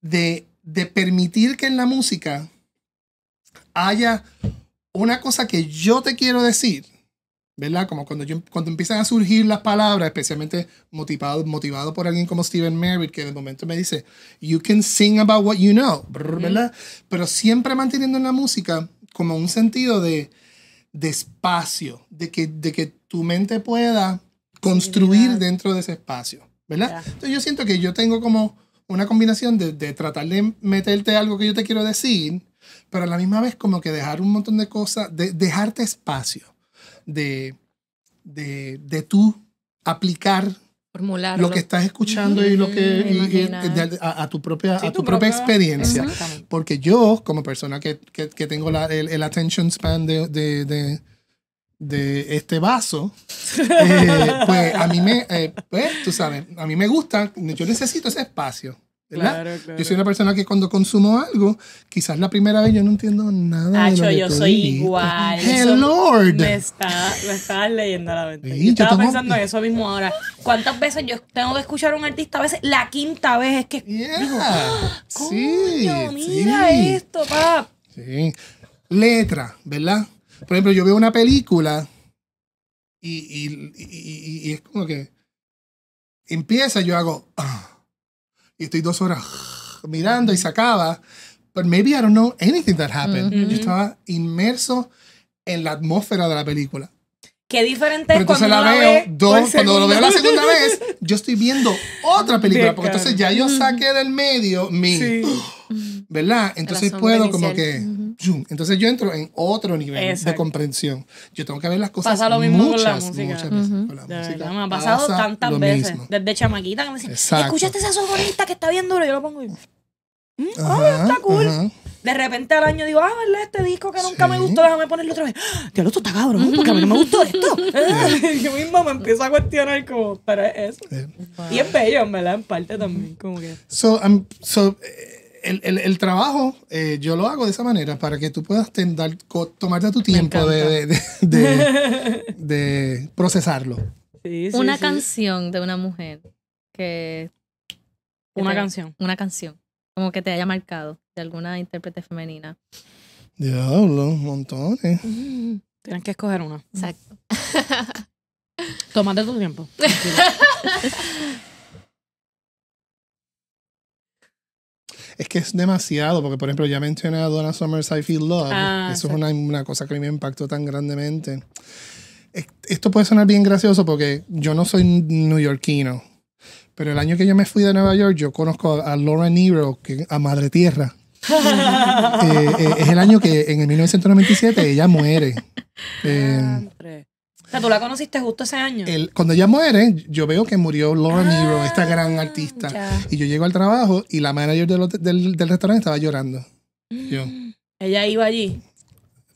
de, de permitir que en la música haya una cosa que yo te quiero decir ¿verdad? Como cuando, yo, em, cuando empiezan a surgir las palabras, especialmente motivado, motivado por alguien como Stephen Merritt, que de momento me dice, you can sing about what you know, ¿verdad? Pero siempre manteniendo en la música como un sentido de, de espacio, de que, de que tu mente pueda construir dentro de ese espacio, ¿verdad? Entonces yo siento que yo tengo como una combinación de, de tratar de meterte algo que yo te quiero decir, pero a la misma vez como que dejar un montón de cosas, de, dejarte espacio de, de, de tú aplicar lo, que estás escuchando y lo que a, tu propia a tu, propia, experiencia porque yo como persona que, que, tengo la, el, attention span de, de, de, este vaso eh, pues a mí me eh, pues, tú sabes a mí me gusta yo necesito ese espacio Claro, claro. Yo soy una persona que cuando consumo algo, quizás la primera vez yo no entiendo nada. de lo que yo soy igual. Hey, ¡Eh, Lord. Me estabas me está leyendo la mente. estaba pensando en eso mismo ahora. ¿Cuántas veces yo tengo que escuchar a un artista? A veces la quinta vez es que. Ah, sí, mira esto, pap. Sí. Letra, ¿verdad? Por ejemplo, yo veo una película y, y, y, es como que empieza, yo hago. Ah y estoy dos horas mirando y sacaba, but maybe I don't know anything that happened. Mm-hmm. Yo estaba inmerso en la atmósfera de la película. Qué diferente entonces cuando la veo, dos, cuando lo veo la segunda vez, yo estoy viendo otra película, porque entonces ya yo mm-hmm. saqué del medio mi, ¿verdad? Entonces puedo como que mm-hmm. Entonces yo entro en otro nivel de comprensión. Yo tengo que ver las cosas Pasa lo mismo muchas, con la Muchas veces con la música. me ha pasado tantas veces. Desde chamaquita que me dicen, escuchaste esa sonorista que está bien duro. Yo lo pongo y... Mm, oh, está cool. De repente al año digo, ah, verle Este disco que nunca me gustó, déjame ponerlo otra vez. ¡Tío, ¡Ah! esto está cabrón, porque a mí no me gustó esto. Ah, yo mismo me empiezo a cuestionar como, pero es eso. Y es bello, en verdad, en parte también. Como que... So, I'm um, so, eh, el, trabajo eh, yo lo hago de esa manera para que tú puedas tomarte tu tiempo de, procesarlo. una canción de una mujer que... una canción. Una canción. Como que te haya marcado de alguna intérprete femenina. Diablo, montones. montón. tienes que escoger una. Exacto. Tómate tu tiempo. es que es demasiado, porque por ejemplo ya mencioné a Donna Summers, I Feel Love, ah, eso es una, cosa que me impactó tan grandemente. Esto puede sonar bien gracioso porque yo no soy neoyorquino, pero el año que yo me fui de Nueva York, yo conozco a Laura Nero, que, a Madre Tierra. Eh, eh, es el año que en el 1997 ella muere. Eh, o sea, tú la conociste justo ese año. cuando ella muere, yo veo que murió Laura ah, esta gran artista. Y yo llego al trabajo y la manager del, del, restaurante estaba llorando. Yo. Mm. Ella iba allí.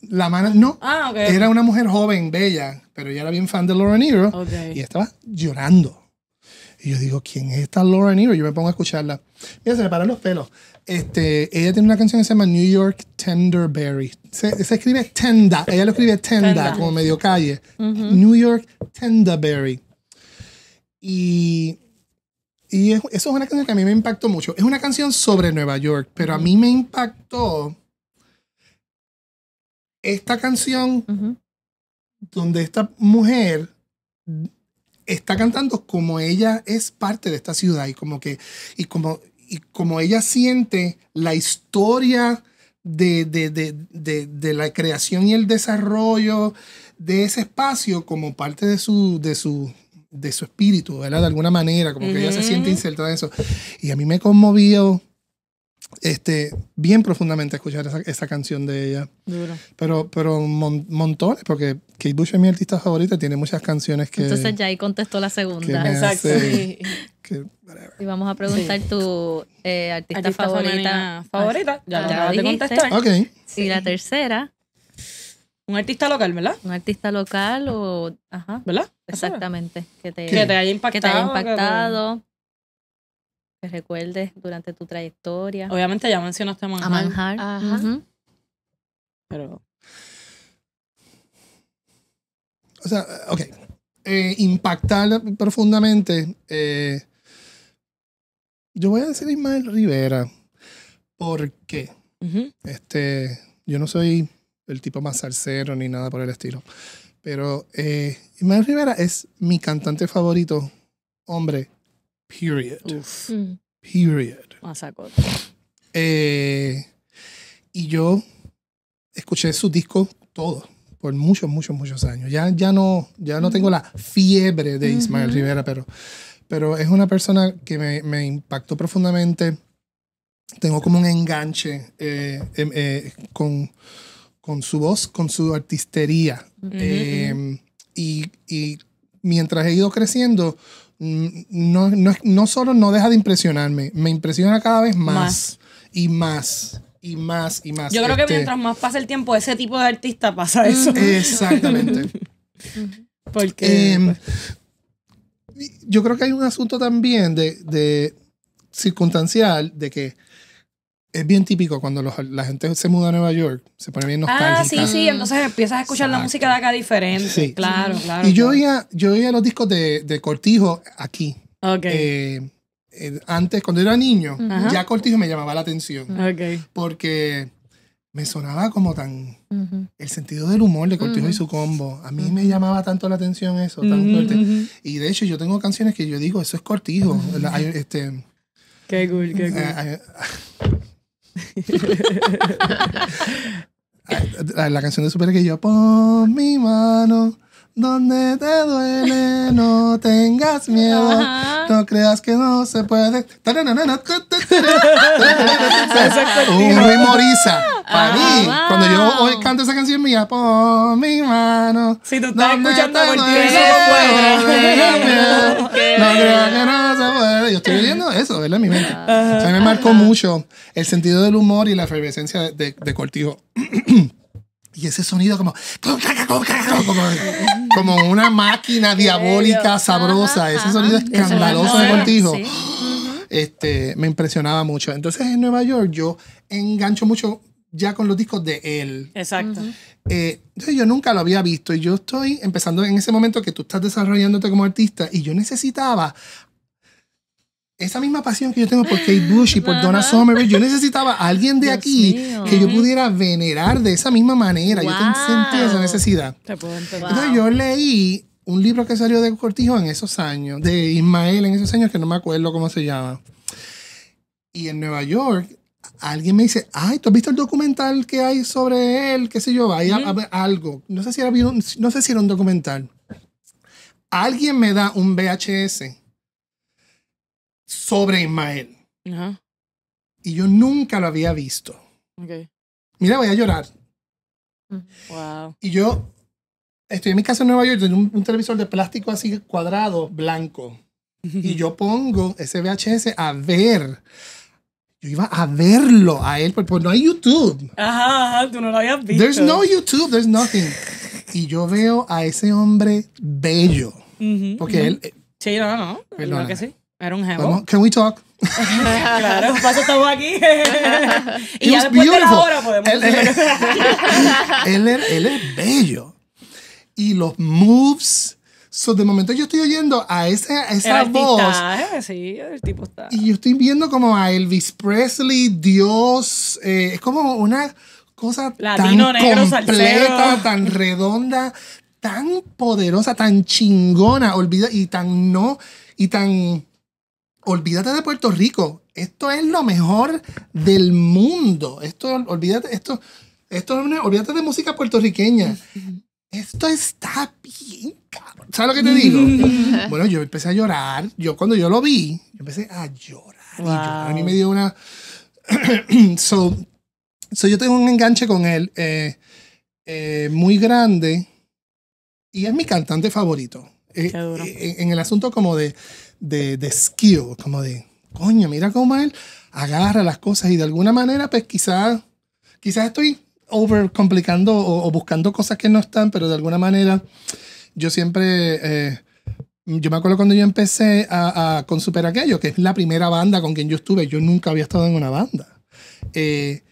La no. Ah, era una mujer joven, bella, pero ella era bien fan de Laura Nero. Y estaba llorando. Y yo digo, ¿quién es esta Laura Nero? Yo me pongo a escucharla. Mira, se me paran los pelos. Este, ella tiene una canción que se llama New York Tenderberry. Se, escribe Tenda. Ella lo escribe Tenda, como medio calle. New York Tenderberry. Y, y eso es una canción que a mí me impactó mucho. Es una canción sobre Nueva York, pero a mí me impactó esta canción donde esta mujer está cantando como ella es parte de esta ciudad y como que, y como, y como ella siente la historia de, de, de, de, la creación y el desarrollo de ese espacio como parte de su, de su, de su espíritu, ¿verdad? De alguna manera, como que ella se siente inserta en eso. Y a mí me conmovió este, bien profundamente escuchar esa, esa canción de ella. Pero, pero montones, porque Kate Bush es mi artista favorita, tiene muchas canciones que... Entonces ya ahí contestó la segunda. Exacto. y vamos a preguntar tu eh, artista, favorita. Favorita, ya, ya lo de contestar. Sí. Y la tercera. Un artista local, ¿verdad? Un artista local o... Ajá. ¿Verdad? Exactamente. Que te, haya impactado. Que te haya impactado. Que, recuerdes durante tu trayectoria. Obviamente ya mencionaste a Manhattan. A Manhattan. Ajá. Pero o sea, ok, eh, impactar profundamente. Eh, yo voy a decir Ismael Rivera, porque este, yo no soy el tipo más salsero ni nada por el estilo, pero eh, Ismael Rivera es mi cantante favorito, hombre, period. Uf. más mm. Period. y yo escuché su disco todo por muchos, muchos, muchos años. Ya, ya, no, ya no tengo la fiebre de Ismael Rivera, pero, pero es una persona que me, impactó profundamente. Tengo como un enganche eh, em, eh, con, su voz, con su artistería. Em, y, mientras he ido creciendo, no, no, no, solo no deja de impresionarme, me impresiona cada vez más. y más y más y más. Yo creo que este, mientras más pasa el tiempo, ese tipo de artista pasa eso. Exactamente. Porque. Em, pues. yo creo que hay un asunto también de, circunstancial de que es bien típico cuando la gente se muda a Nueva York, se pone bien ah, nostálgica. Ah, sí, sí, entonces empiezas a escuchar la música de acá diferente. Sí. Claro, claro. Y yo oía, yo los discos de, Cortijo aquí. Ok. Eh, eh, antes, cuando era niño, ya Cortijo me llamaba la atención. Porque me sonaba como tan... El sentido del humor de Cortijo y su combo. A mí me llamaba tanto la atención eso, tan Y de hecho yo tengo canciones que yo digo, eso es Cortijo. este, qué cool, qué cool. Eh, la, canción de Super que yo, pon mi mano donde te duele no tengas miedo, no creas que no se puede. Un memoriza. Para mí, ah, cuando yo hoy canto esa canción mía, por mi mano. Si tú estás no escuchando por no, no, creas que no se puede. Yo estoy viendo eso, es En mi mente. O me marcó mucho el sentido del humor y la efervescencia de, de, de Cortijo. Y ese sonido como... Como una máquina diabólica, sabrosa. ese sonido escandaloso de contigo. Este, me impresionaba mucho. Entonces en Nueva York yo engancho mucho ya con los discos de él. Exacto. Eh, yo nunca lo había visto y yo estoy empezando en ese momento que tú estás desarrollándote como artista y yo necesitaba esa misma pasión que yo tengo por Kate Bush y por Donna Summer, yo necesitaba a alguien de aquí que yo pudiera venerar de esa misma manera. Yo sentí esa necesidad. Entonces yo leí un libro que salió de Cortijo en esos años, de Ismael en esos años, que no me acuerdo cómo se llama. Y en Nueva York, alguien me dice, ay, ¿tú has visto el documental que hay sobre él? ¿Qué sé yo? hay a algo. No sé, si era, no sé si era un documental. Alguien me da un VHS sobre Ismael. Y yo nunca lo había visto. Mira, voy a llorar. Wow. Y yo estoy en mi casa en Nueva York, tengo un, televisor de plástico así cuadrado, blanco. y yo pongo ese VHS a ver yo iba a verlo a él, porque no hay YouTube. Ajá, ajá, tú no lo habías visto. There's no YouTube, there's nothing. Y yo veo a ese hombre bello. porque él. Eh, sí, no, no. que sí. Era un have. can we talk? claro, por estamos aquí. y ya después de la hora podemos. Él es, él, es, bello. Y los moves. So, de momento yo estoy oyendo a, ese, esa voz. Eh, sí, el tipo está. Y yo estoy viendo como a Elvis Presley, Dios. Eh, es como una cosa tan completa, tan redonda, tan poderosa, tan chingona, olvida, y tan no, y tan olvídate de Puerto Rico. Esto es lo mejor del mundo. Esto, olvídate, esto, esto, olvídate de música puertorriqueña. Esto está bien cabrón! ¿Sabes lo que te digo? bueno, yo empecé a llorar. Yo cuando yo lo vi, yo empecé a llorar. A mí me dio una... so, yo tengo un enganche con él eh, eh, muy grande y es mi cantante favorito. Eh, en el asunto como de de, de skill, como de, coño, mira cómo él agarra las cosas y de alguna manera, pues quizás quizás estoy overcomplicando o, o buscando cosas que no están, pero de alguna manera yo siempre... Eh, yo me acuerdo cuando yo empecé a, con Super Aquello, que es la primera banda con quien yo estuve, yo nunca había estado en una banda. Eh,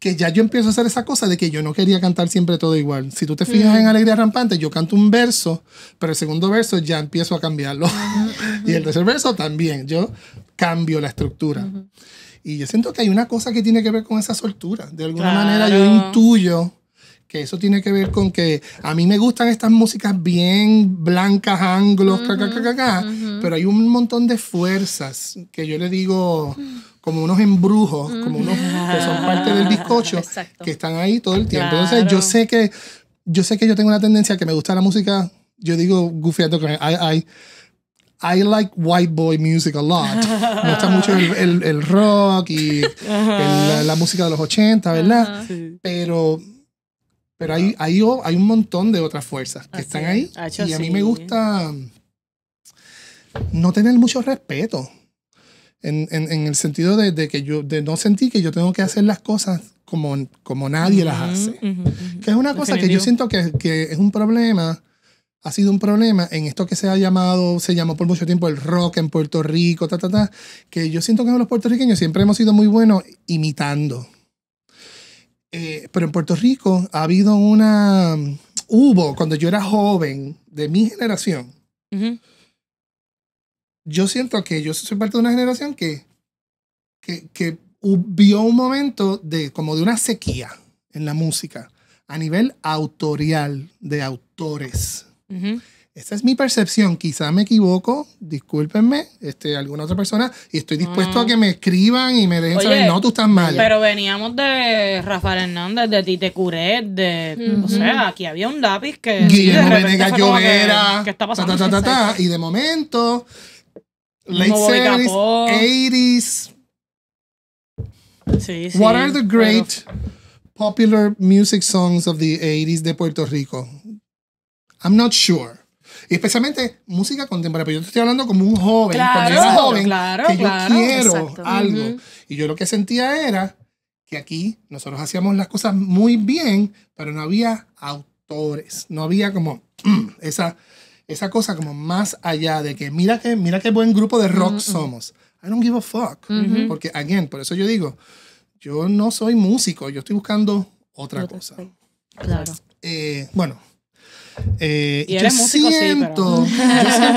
que ya yo empiezo a hacer esa cosa de que yo no quería cantar siempre todo igual. Si tú te fijas mm. en Alegría Rampante, yo canto un verso, pero el segundo verso ya empiezo a cambiarlo. y el tercer verso también, yo cambio la estructura. Y yo siento que hay una cosa que tiene que ver con esa soltura. De alguna manera yo intuyo que eso tiene que ver con que a mí me gustan estas músicas bien blancas, anglos, pero hay un montón de fuerzas que yo le digo... Mm como unos embrujos, mm. como unos que son parte del bizcocho, que están ahí todo el tiempo. Entonces, yo sé que yo sé que yo tengo una tendencia que me gusta la música, yo digo gufiando con I, I, like white boy music a lot. Me gusta mucho el, el, rock y la, música de los 80, ¿verdad? Pero pero hay, hay, hay, un montón de otras fuerzas que están ahí. y a mí me gusta no tener mucho respeto en, en, el sentido de, que yo de no sentí que yo tengo que hacer las cosas como, como nadie las hace. Que es una cosa que yo siento que, que, es un problema, ha sido un problema en esto que se ha llamado, se llamó por mucho tiempo el rock en Puerto Rico, ta, ta, ta, que yo siento que los puertorriqueños siempre hemos sido muy buenos imitando. Eh, pero en Puerto Rico ha habido una... Hubo, cuando yo era joven, de mi generación, yo siento que yo soy parte de una generación que, que, que vio un momento de como de una sequía en la música a nivel autorial de autores. Esa es mi percepción. Quizá me equivoco, discúlpenme, este, alguna otra persona, y estoy dispuesto a mm. que me escriban y me dejen saber, no, tú estás mal. Pero veníamos de Rafael Hernández, de Tite Curet, de. O sea, aquí había un lápiz que. Guillermo Venegas ¿Qué está pasando y de momento late 70s, 80s. Sí, sí, What are the great popular music songs of the 80s de Puerto Rico? I'm not sure. especialmente música contemporánea. Pero yo te estoy hablando como un joven, claro, cuando era joven, claro, que claro, yo quiero algo. Y yo lo que sentía era que aquí nosotros hacíamos las cosas muy bien, pero no había autores. No había como mm, esa esa cosa como más allá de que mira que mira qué buen grupo de rock mm, mm. somos. I don't give a fuck. Porque, again, por eso yo digo, yo no soy músico, yo estoy buscando otra, cosa. Claro. bueno, yo, siento, yo, siento,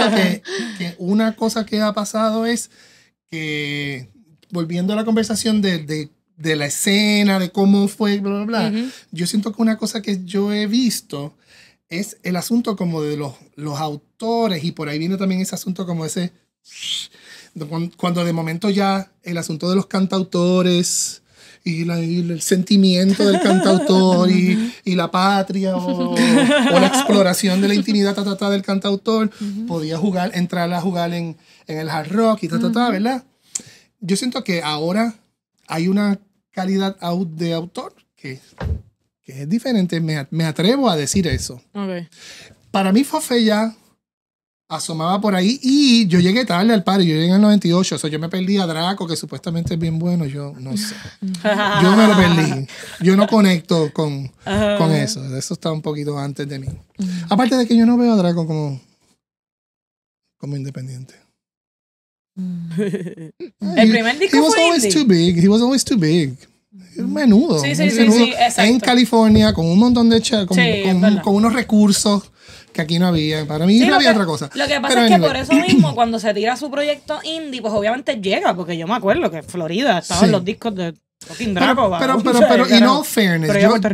que, una cosa que ha pasado es que, volviendo a la conversación de, de, de la escena, de cómo fue, bla, bla, bla, yo siento que una cosa que yo he visto es el asunto como de los, autores y por ahí viene también ese asunto como ese, cuando de momento ya el asunto de los cantautores y, el sentimiento del cantautor y, la patria o, la exploración de la intimidad ta, del cantautor, podía jugar, entrar a jugar en, el hard rock y ta, ¿verdad? Yo siento que ahora hay una calidad de autor que que es diferente, me, atrevo a decir eso. Para mí Fofé ya asomaba por ahí y yo llegué tarde al party, yo llegué en el 98, o sea, yo me perdí a Draco, que supuestamente es bien bueno, yo no sé. Yo me lo perdí. Yo no conecto con, con eso, eso está un poquito antes de mí. Aparte de que yo no veo a Draco como, como independiente. Mm. el primer he was always too big. He was always too big menudo. Sí, sí, menudo sí, en California, con un montón de con, con, unos recursos que aquí no había. Para mí no había otra cosa. Lo que pasa es que por eso mismo, cuando se tira su proyecto indie, pues obviamente llega, porque yo me acuerdo que Florida Florida estaban los discos de Fucking Draco. Pero, pero, pero, pero, all fairness,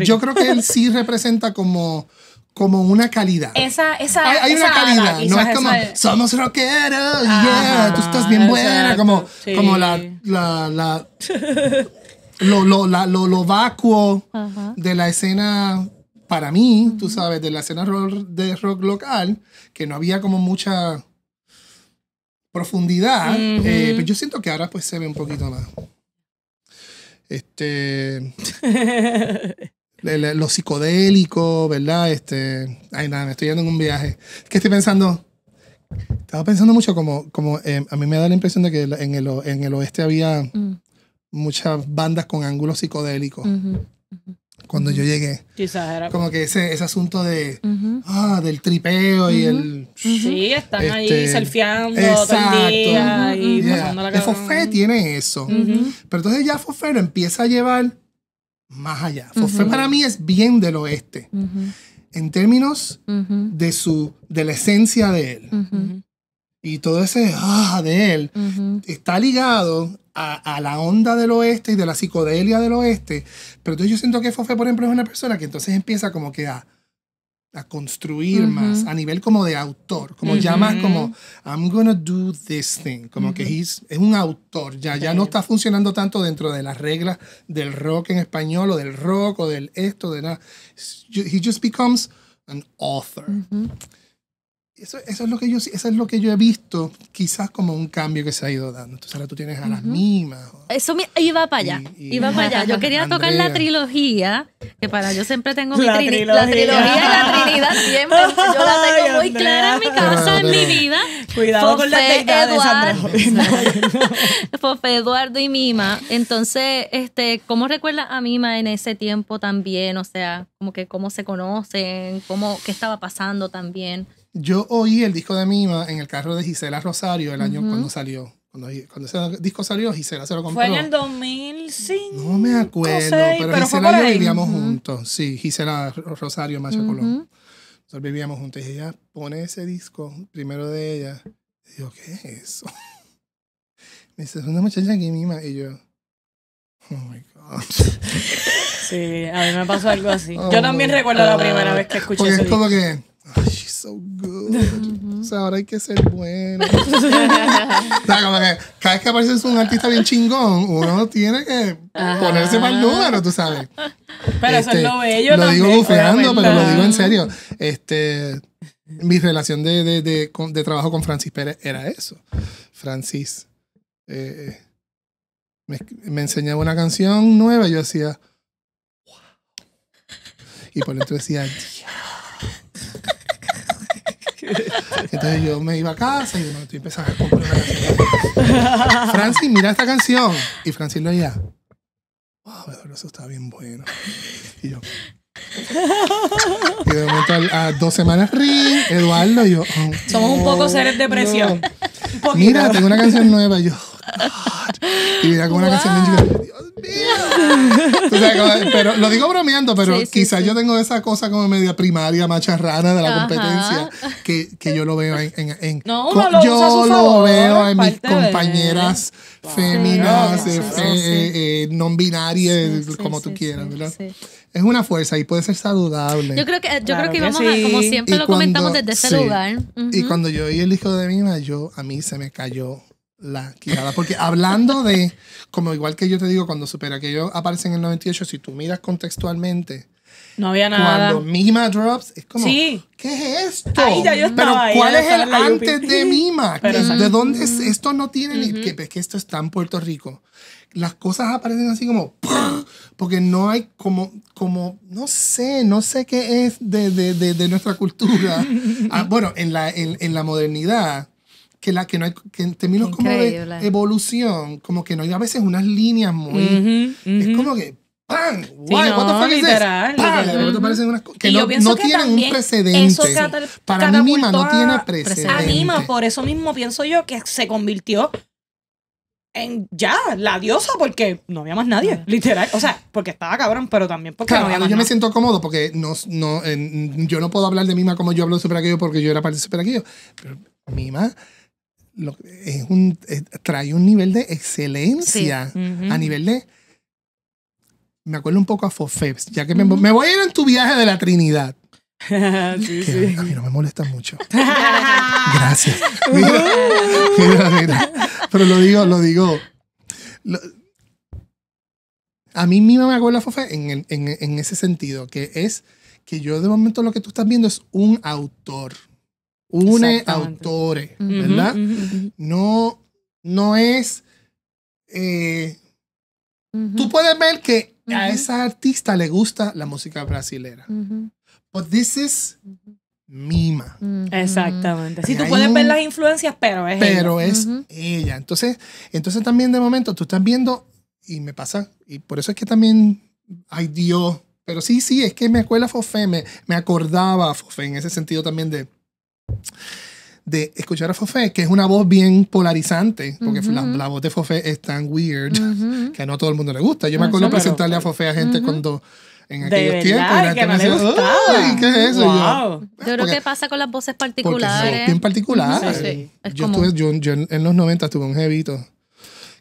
yo, creo que él sí representa como, como una calidad. Esa, esa, hay, una calidad, no es como somos rockeros, yeah, tú estás bien buena, como, como la, la lo, lo, la, lo, lo vacuo de la escena, para mí, tú sabes, de la escena de rock local, que no había como mucha profundidad, eh, pero pues yo siento que ahora pues se ve un poquito más. Este... lo psicodélico, ¿verdad? Este, ay, nada, me estoy yendo en un viaje. ¿Qué estoy pensando? Estaba pensando mucho como, como em, a mí me da la impresión de que en el, en el oeste había mm muchas bandas con ángulos psicodélicos. Cuando yo llegué. Como que ese, ese asunto de. Ah, del tripeo y el. Sí, están ahí selfieando este, exacto, el y la Fofé tiene eso. Pero entonces ya Fofé lo empieza a llevar más allá. Fofé para mí es bien del oeste. En términos de su. de la esencia de él. Y todo ese ah de él está ligado a, la onda del oeste y de la psicodelia del oeste. Pero entonces yo siento que Fofé, por ejemplo, es una persona que entonces empieza como que a, a construir más a nivel como de autor, como ya más como I'm gonna do this thing, como que es un autor, ya, ya no está funcionando tanto dentro de las reglas del rock en español o del rock o del esto, de nada. He just becomes an author. Eso, eso, es lo que yo, eso es lo que yo he visto, quizás como un cambio que se ha ido dando. Entonces ahora tú tienes a las mima mimas. Eso iba para allá, iba para allá. Yo quería tocar la trilogía, que para yo siempre tengo la mi trilogía. La trilogía y la trinidad siempre. Yo la tengo muy clara en mi casa, en mi vida. Cuidado con la Eduardo, Fofé, Eduardo y Mima. Entonces, este, ¿cómo recuerda a Mima en ese tiempo también? O sea, como que cómo se conocen, cómo, qué estaba pasando también. Yo oí el disco de Mima en el carro de Gisela Rosario el año cuando salió. Cuando, cuando, ese disco salió, Gisela se lo compró. Fue en el 2005. No me acuerdo, pero, Gisela y yo vivíamos juntos. Sí, Gisela Rosario, Macho Colón. Nosotros vivíamos juntos y ella pone ese disco primero de ella. Y yo, ¿qué es eso? me dice, es una muchacha que mima. Y yo, oh my God. sí, a mí me pasó algo así. Oh yo también recuerdo la primera vez que escuché que she's so good. O sea, ahora hay que ser bueno. o sea, como que cada vez que apareces un artista bien chingón, uno tiene que ponerse más número, tú sabes. Pero eso es este, lo bello Lo digo bufeando, pero lo digo en serio. Este, mi relación de, de, de, trabajo con Francis Pérez era eso. Francis eh, eh, me, enseñaba una canción nueva y yo decía, Y por dentro decía, entonces yo me iba a casa y yo estoy empezando a comprar una canción. Francis, mira esta canción. Y Francis lo oía. Wow, ah, eso está bien bueno. Y yo. Y de momento a, dos semanas ríe Eduardo y yo. Oh, Somos un poco seres de presión. Mira, tengo una canción nueva. Y yo. Y mira como una canción bien pero lo digo bromeando, pero quizás yo tengo esa cosa como media primaria macharrana de la competencia que, yo lo veo en. yo lo veo en mis compañeras féminas, eh, eh, eh, non binarias, como tú quieras, Es una fuerza y puede ser saludable. Yo creo que, yo creo que íbamos a, como siempre lo comentamos desde ese lugar. Y cuando yo oí el hijo de Mina yo, a mí se me cayó la quijada. Porque hablando de, como igual que yo te digo, cuando supera que yo aparece en el 98, si tú miras contextualmente, no había nada. Cuando Mima drops, es como, ¿qué es esto? Ahí ya yo Pero ¿cuál es el antes de Mima? ¿De dónde es? Esto no tiene ni... Que, es que esto está en Puerto Rico. Las cosas aparecen así como... Porque no hay como, como, no sé, no sé qué es de, nuestra cultura. Ah, bueno, en la, en la modernidad, que, la, que, no hay, que en términos como de evolución, como que no hay a veces unas líneas muy... Es como que ¡Pam! ¡Wow! ¿Cuántos literal, que no, tienen un precedente. Para mí misma no tiene precedente. Mima por eso mismo pienso yo que se convirtió en ya la diosa porque no había más nadie, literal. O sea, porque estaba cabrón, pero también porque no había más Yo me siento cómodo porque no, no, yo no puedo hablar de Mima como yo hablo de Super Aquello porque yo era parte de Super Aquello. Pero Mima es un, trae un nivel de excelencia a nivel de... Me acuerdo un poco a Fofebs, ya que me, voy a ir en tu viaje de la Trinidad. sí, sí. A mí no me molesta mucho. Gracias. Pero lo digo, lo digo. a mí misma me acuerdo a Fofé en, en ese sentido, que es que yo de momento lo que tú estás viendo es un autor une autores, ¿verdad? No, no es. Eh, tú puedes ver que a esa artista le gusta la música brasilera. But this is mima. Exactamente. Si sí, tú puedes ver las influencias, pero es pero es ella. Entonces, entonces también de momento tú estás viendo y me pasa y por eso es que también hay Dios, pero sí, sí, es que mi escuela Fofé me, me acordaba a Fofé en ese sentido también de de escuchar a Fofé, que es una voz bien polarizante, porque la, voz de Fofé es tan weird que no a todo el mundo le gusta. Yo me acuerdo presentarle a Fofé a gente cuando en aquellos tiempos. que me ¿Qué es eso? Ah, yo, creo que pasa con las voces particulares. son bien particulares. Yo, yo, en los 90 estuve un jevito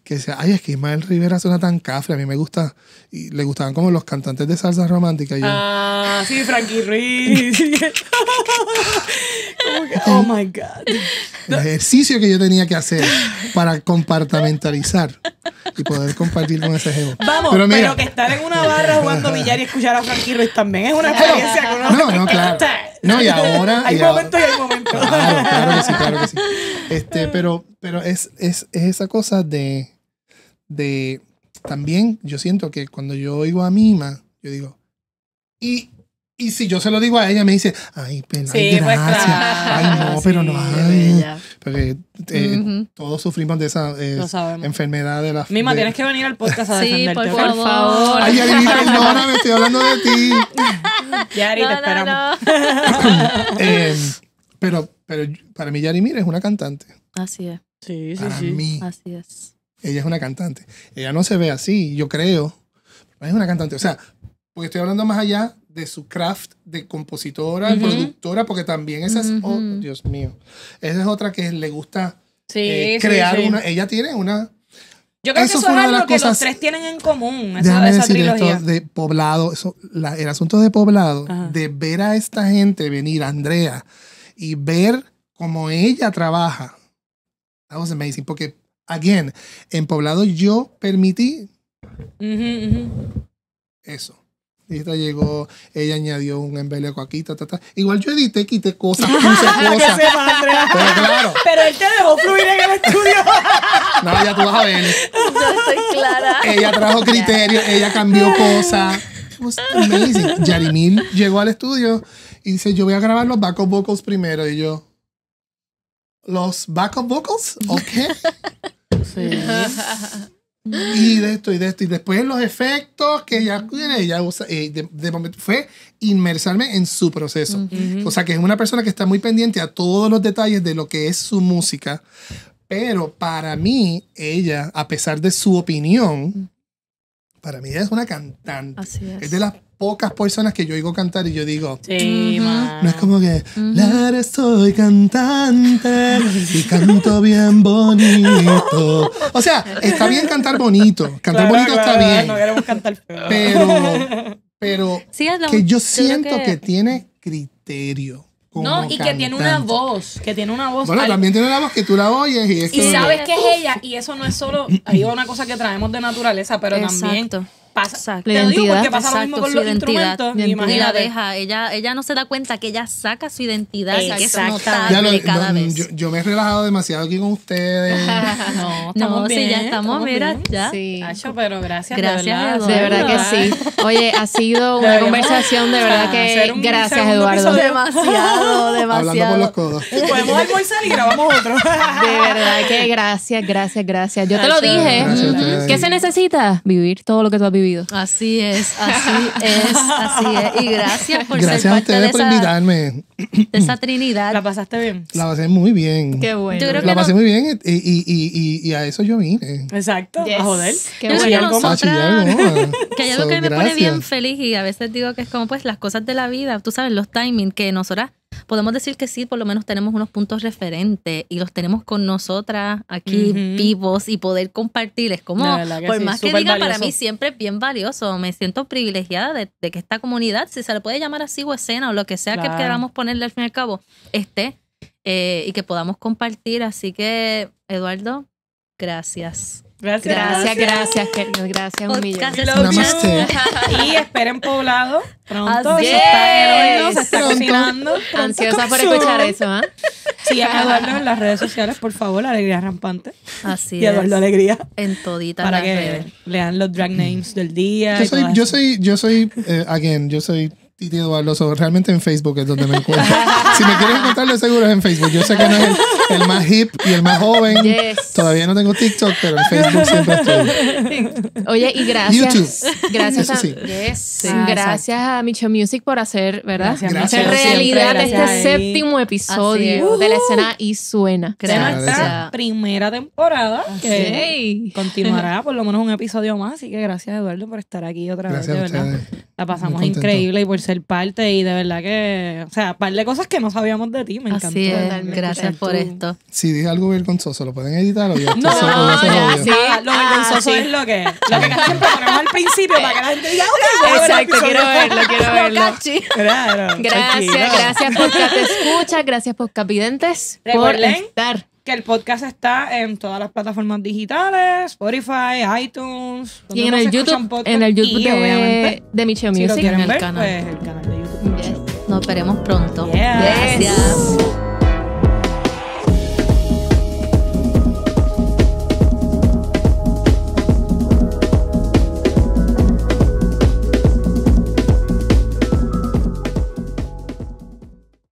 que decía, ay, es que Ismael Rivera suena tan cafre, a mí me gusta, y le gustaban como los cantantes de salsa romántica. ah, sí, Frankie Ruiz. oh my God. El ejercicio que yo tenía que hacer para compartamentalizar y poder compartir con ese jefe. Vamos, pero, que estar en una barra jugando billar y escuchar a Frankie Ruiz también es una experiencia que uno No, no, claro. No, y ahora. hay momentos y hay momentos. Claro, que sí, claro que sí. Este, pero, pero es, es, es esa cosa de de también yo siento que cuando yo oigo a Mima, yo digo, y, y si yo se lo digo a ella, me dice, ay, pues, pero no, pero no, porque eh, todos sufrimos de esa eh, enfermedad de la Mima, tienes que venir al podcast a Sí, por favor. por favor. Ay, Yari, me estoy hablando de ti. Yari, te esperamos. Em, pero, pero para mí Yari Mira es una cantante. Así es. Sí, sí, sí. Así es. Ella es una cantante. Ella no se ve así, yo creo. es una cantante. O sea, porque estoy hablando más allá de su craft de compositora, productora, porque también esa es, oh, Dios mío, esa es otra que le gusta eh, crear una. Ella tiene una. Yo creo que eso es algo que los tres tienen en común, esa, esa trilogía. de poblado, eso, el asunto de poblado, de ver a esta gente venir, Andrea, y ver cómo ella trabaja. That was amazing, porque again, en Poblado yo permití eso. Y esta llegó, ella añadió un embeleco aquí, ta, ta, ta. Igual yo edité, quité cosas, puse cosas. pero claro. Pero él te dejó fluir en el estudio. no, ya tú vas a ver. Yo estoy clara. Ella trajo criterios, ella cambió cosas. It amazing. Yarimil llegó al estudio y dice, yo voy a grabar los backup vocals primero. Y yo, ¿los backup vocals? qué? y de esto, y de esto. Y después los efectos que ella tiene, ella usa, eh, de, momento fue inmersarme en su proceso. O sea, que es una persona que está muy pendiente a todos los detalles de lo que es su música. Pero para mí, ella, a pesar de su opinión, para mí ella es una cantante. es. es. de las pocas personas que yo oigo cantar y yo digo, no es como que, la Lara, soy cantante y canto bien bonito. O sea, está bien cantar bonito, cantar bonito está bien. Pero, pero que yo siento que... tiene criterio. no, y que tiene una voz, que tiene una voz. Bueno, también tiene una voz que tú la oyes y es Y sabes que es ella, y eso no es solo, hay una cosa que traemos de naturaleza, pero Exacto. también pasa, te lo digo porque pasa lo mismo con los identidad, instrumentos. Y la deja, ella, ella no se da cuenta que ella saca su identidad y que está cada vez. Yo, yo, me he relajado demasiado aquí con ustedes. no, estamos no, bien, sí, ya estamos, mira, bien. ya. Sí. pero gracias, gracias de verdad. Eduardo. De verdad que sí. Oye, ha sido una conversación de verdad que gracias, Eduardo. Demasiado, demasiado. Hablando por los codos. Podemos almorzar y grabamos otro. De verdad que gracias, gracias, gracias. Yo te lo dije. ¿Qué se necesita? Vivir todo lo que tú has vivido. Así es, así es, así es. Y gracias por gracias ser parte a ustedes por invitarme. esa trinidad. ¿La pasaste bien? La pasé muy bien. Qué bueno. la pasé muy bien y, y, y, y, a eso yo vine. Exacto, a joder. Qué bueno. que, nosotras, que hay algo que me pone bien feliz y a veces digo que es como pues las cosas de la vida, tú sabes, los timings que nosotras podemos decir que sí, por lo menos tenemos unos puntos referentes y los tenemos con nosotras aquí vivos y poder compartir. Es como, por más que diga, para mí siempre es bien valioso. Me siento privilegiada de, que esta comunidad, si se la puede llamar así o escena o lo que sea que queramos ponerle al fin y al cabo, esté eh, y que podamos compartir. Así que, Eduardo, gracias. Gracias. Gracias, gracias, gracias, Gracias, un Y esperen poblado pronto. se está cocinando. Ansiosa por escuchar eso, ¿ah? ¿eh? Sí, a Eduardo en las redes sociales, por favor, Alegría Rampante. Así y Eduardo la Alegría. En todita para que lean los drag names del día. Yo soy, yo soy, yo eh, soy, again, yo soy Titi Eduardo. realmente en Facebook es donde me encuentro. si me quieres encontrar, lo seguro es en Facebook. Yo sé que no es el más hip y el más joven. Todavía no tengo TikTok, pero en Facebook siempre estoy. Oye, y gracias. YouTube. Gracias, a, ah, gracias a Micho Music por hacer, ¿verdad? realidad, este séptimo episodio de la escena y suena. crema esta primera temporada que continuará por lo menos un episodio más. Así que gracias, Eduardo, por estar aquí otra vez. De verdad. La pasamos increíble y por ser parte. Y de verdad que, o sea, par de cosas que no sabíamos de ti. Me encantó. Gracias por, esto si dije algo vergonzoso, ¿lo pueden editar o ya? No, lo vergonzoso es lo que, lo que casi ponemos al principio para que la gente diga, okay, Exacto, quiero verlo, quiero verlo. Claro, gracias, gracias por que te escuchas, gracias por capidentes, por estar. Que el podcast está en todas las plataformas digitales, Spotify, iTunes. Y en el, YouTube, en el YouTube, de, de Micheo Music, si en el ver, canal. Pues, el canal de YouTube. Nos veremos pronto. Gracias.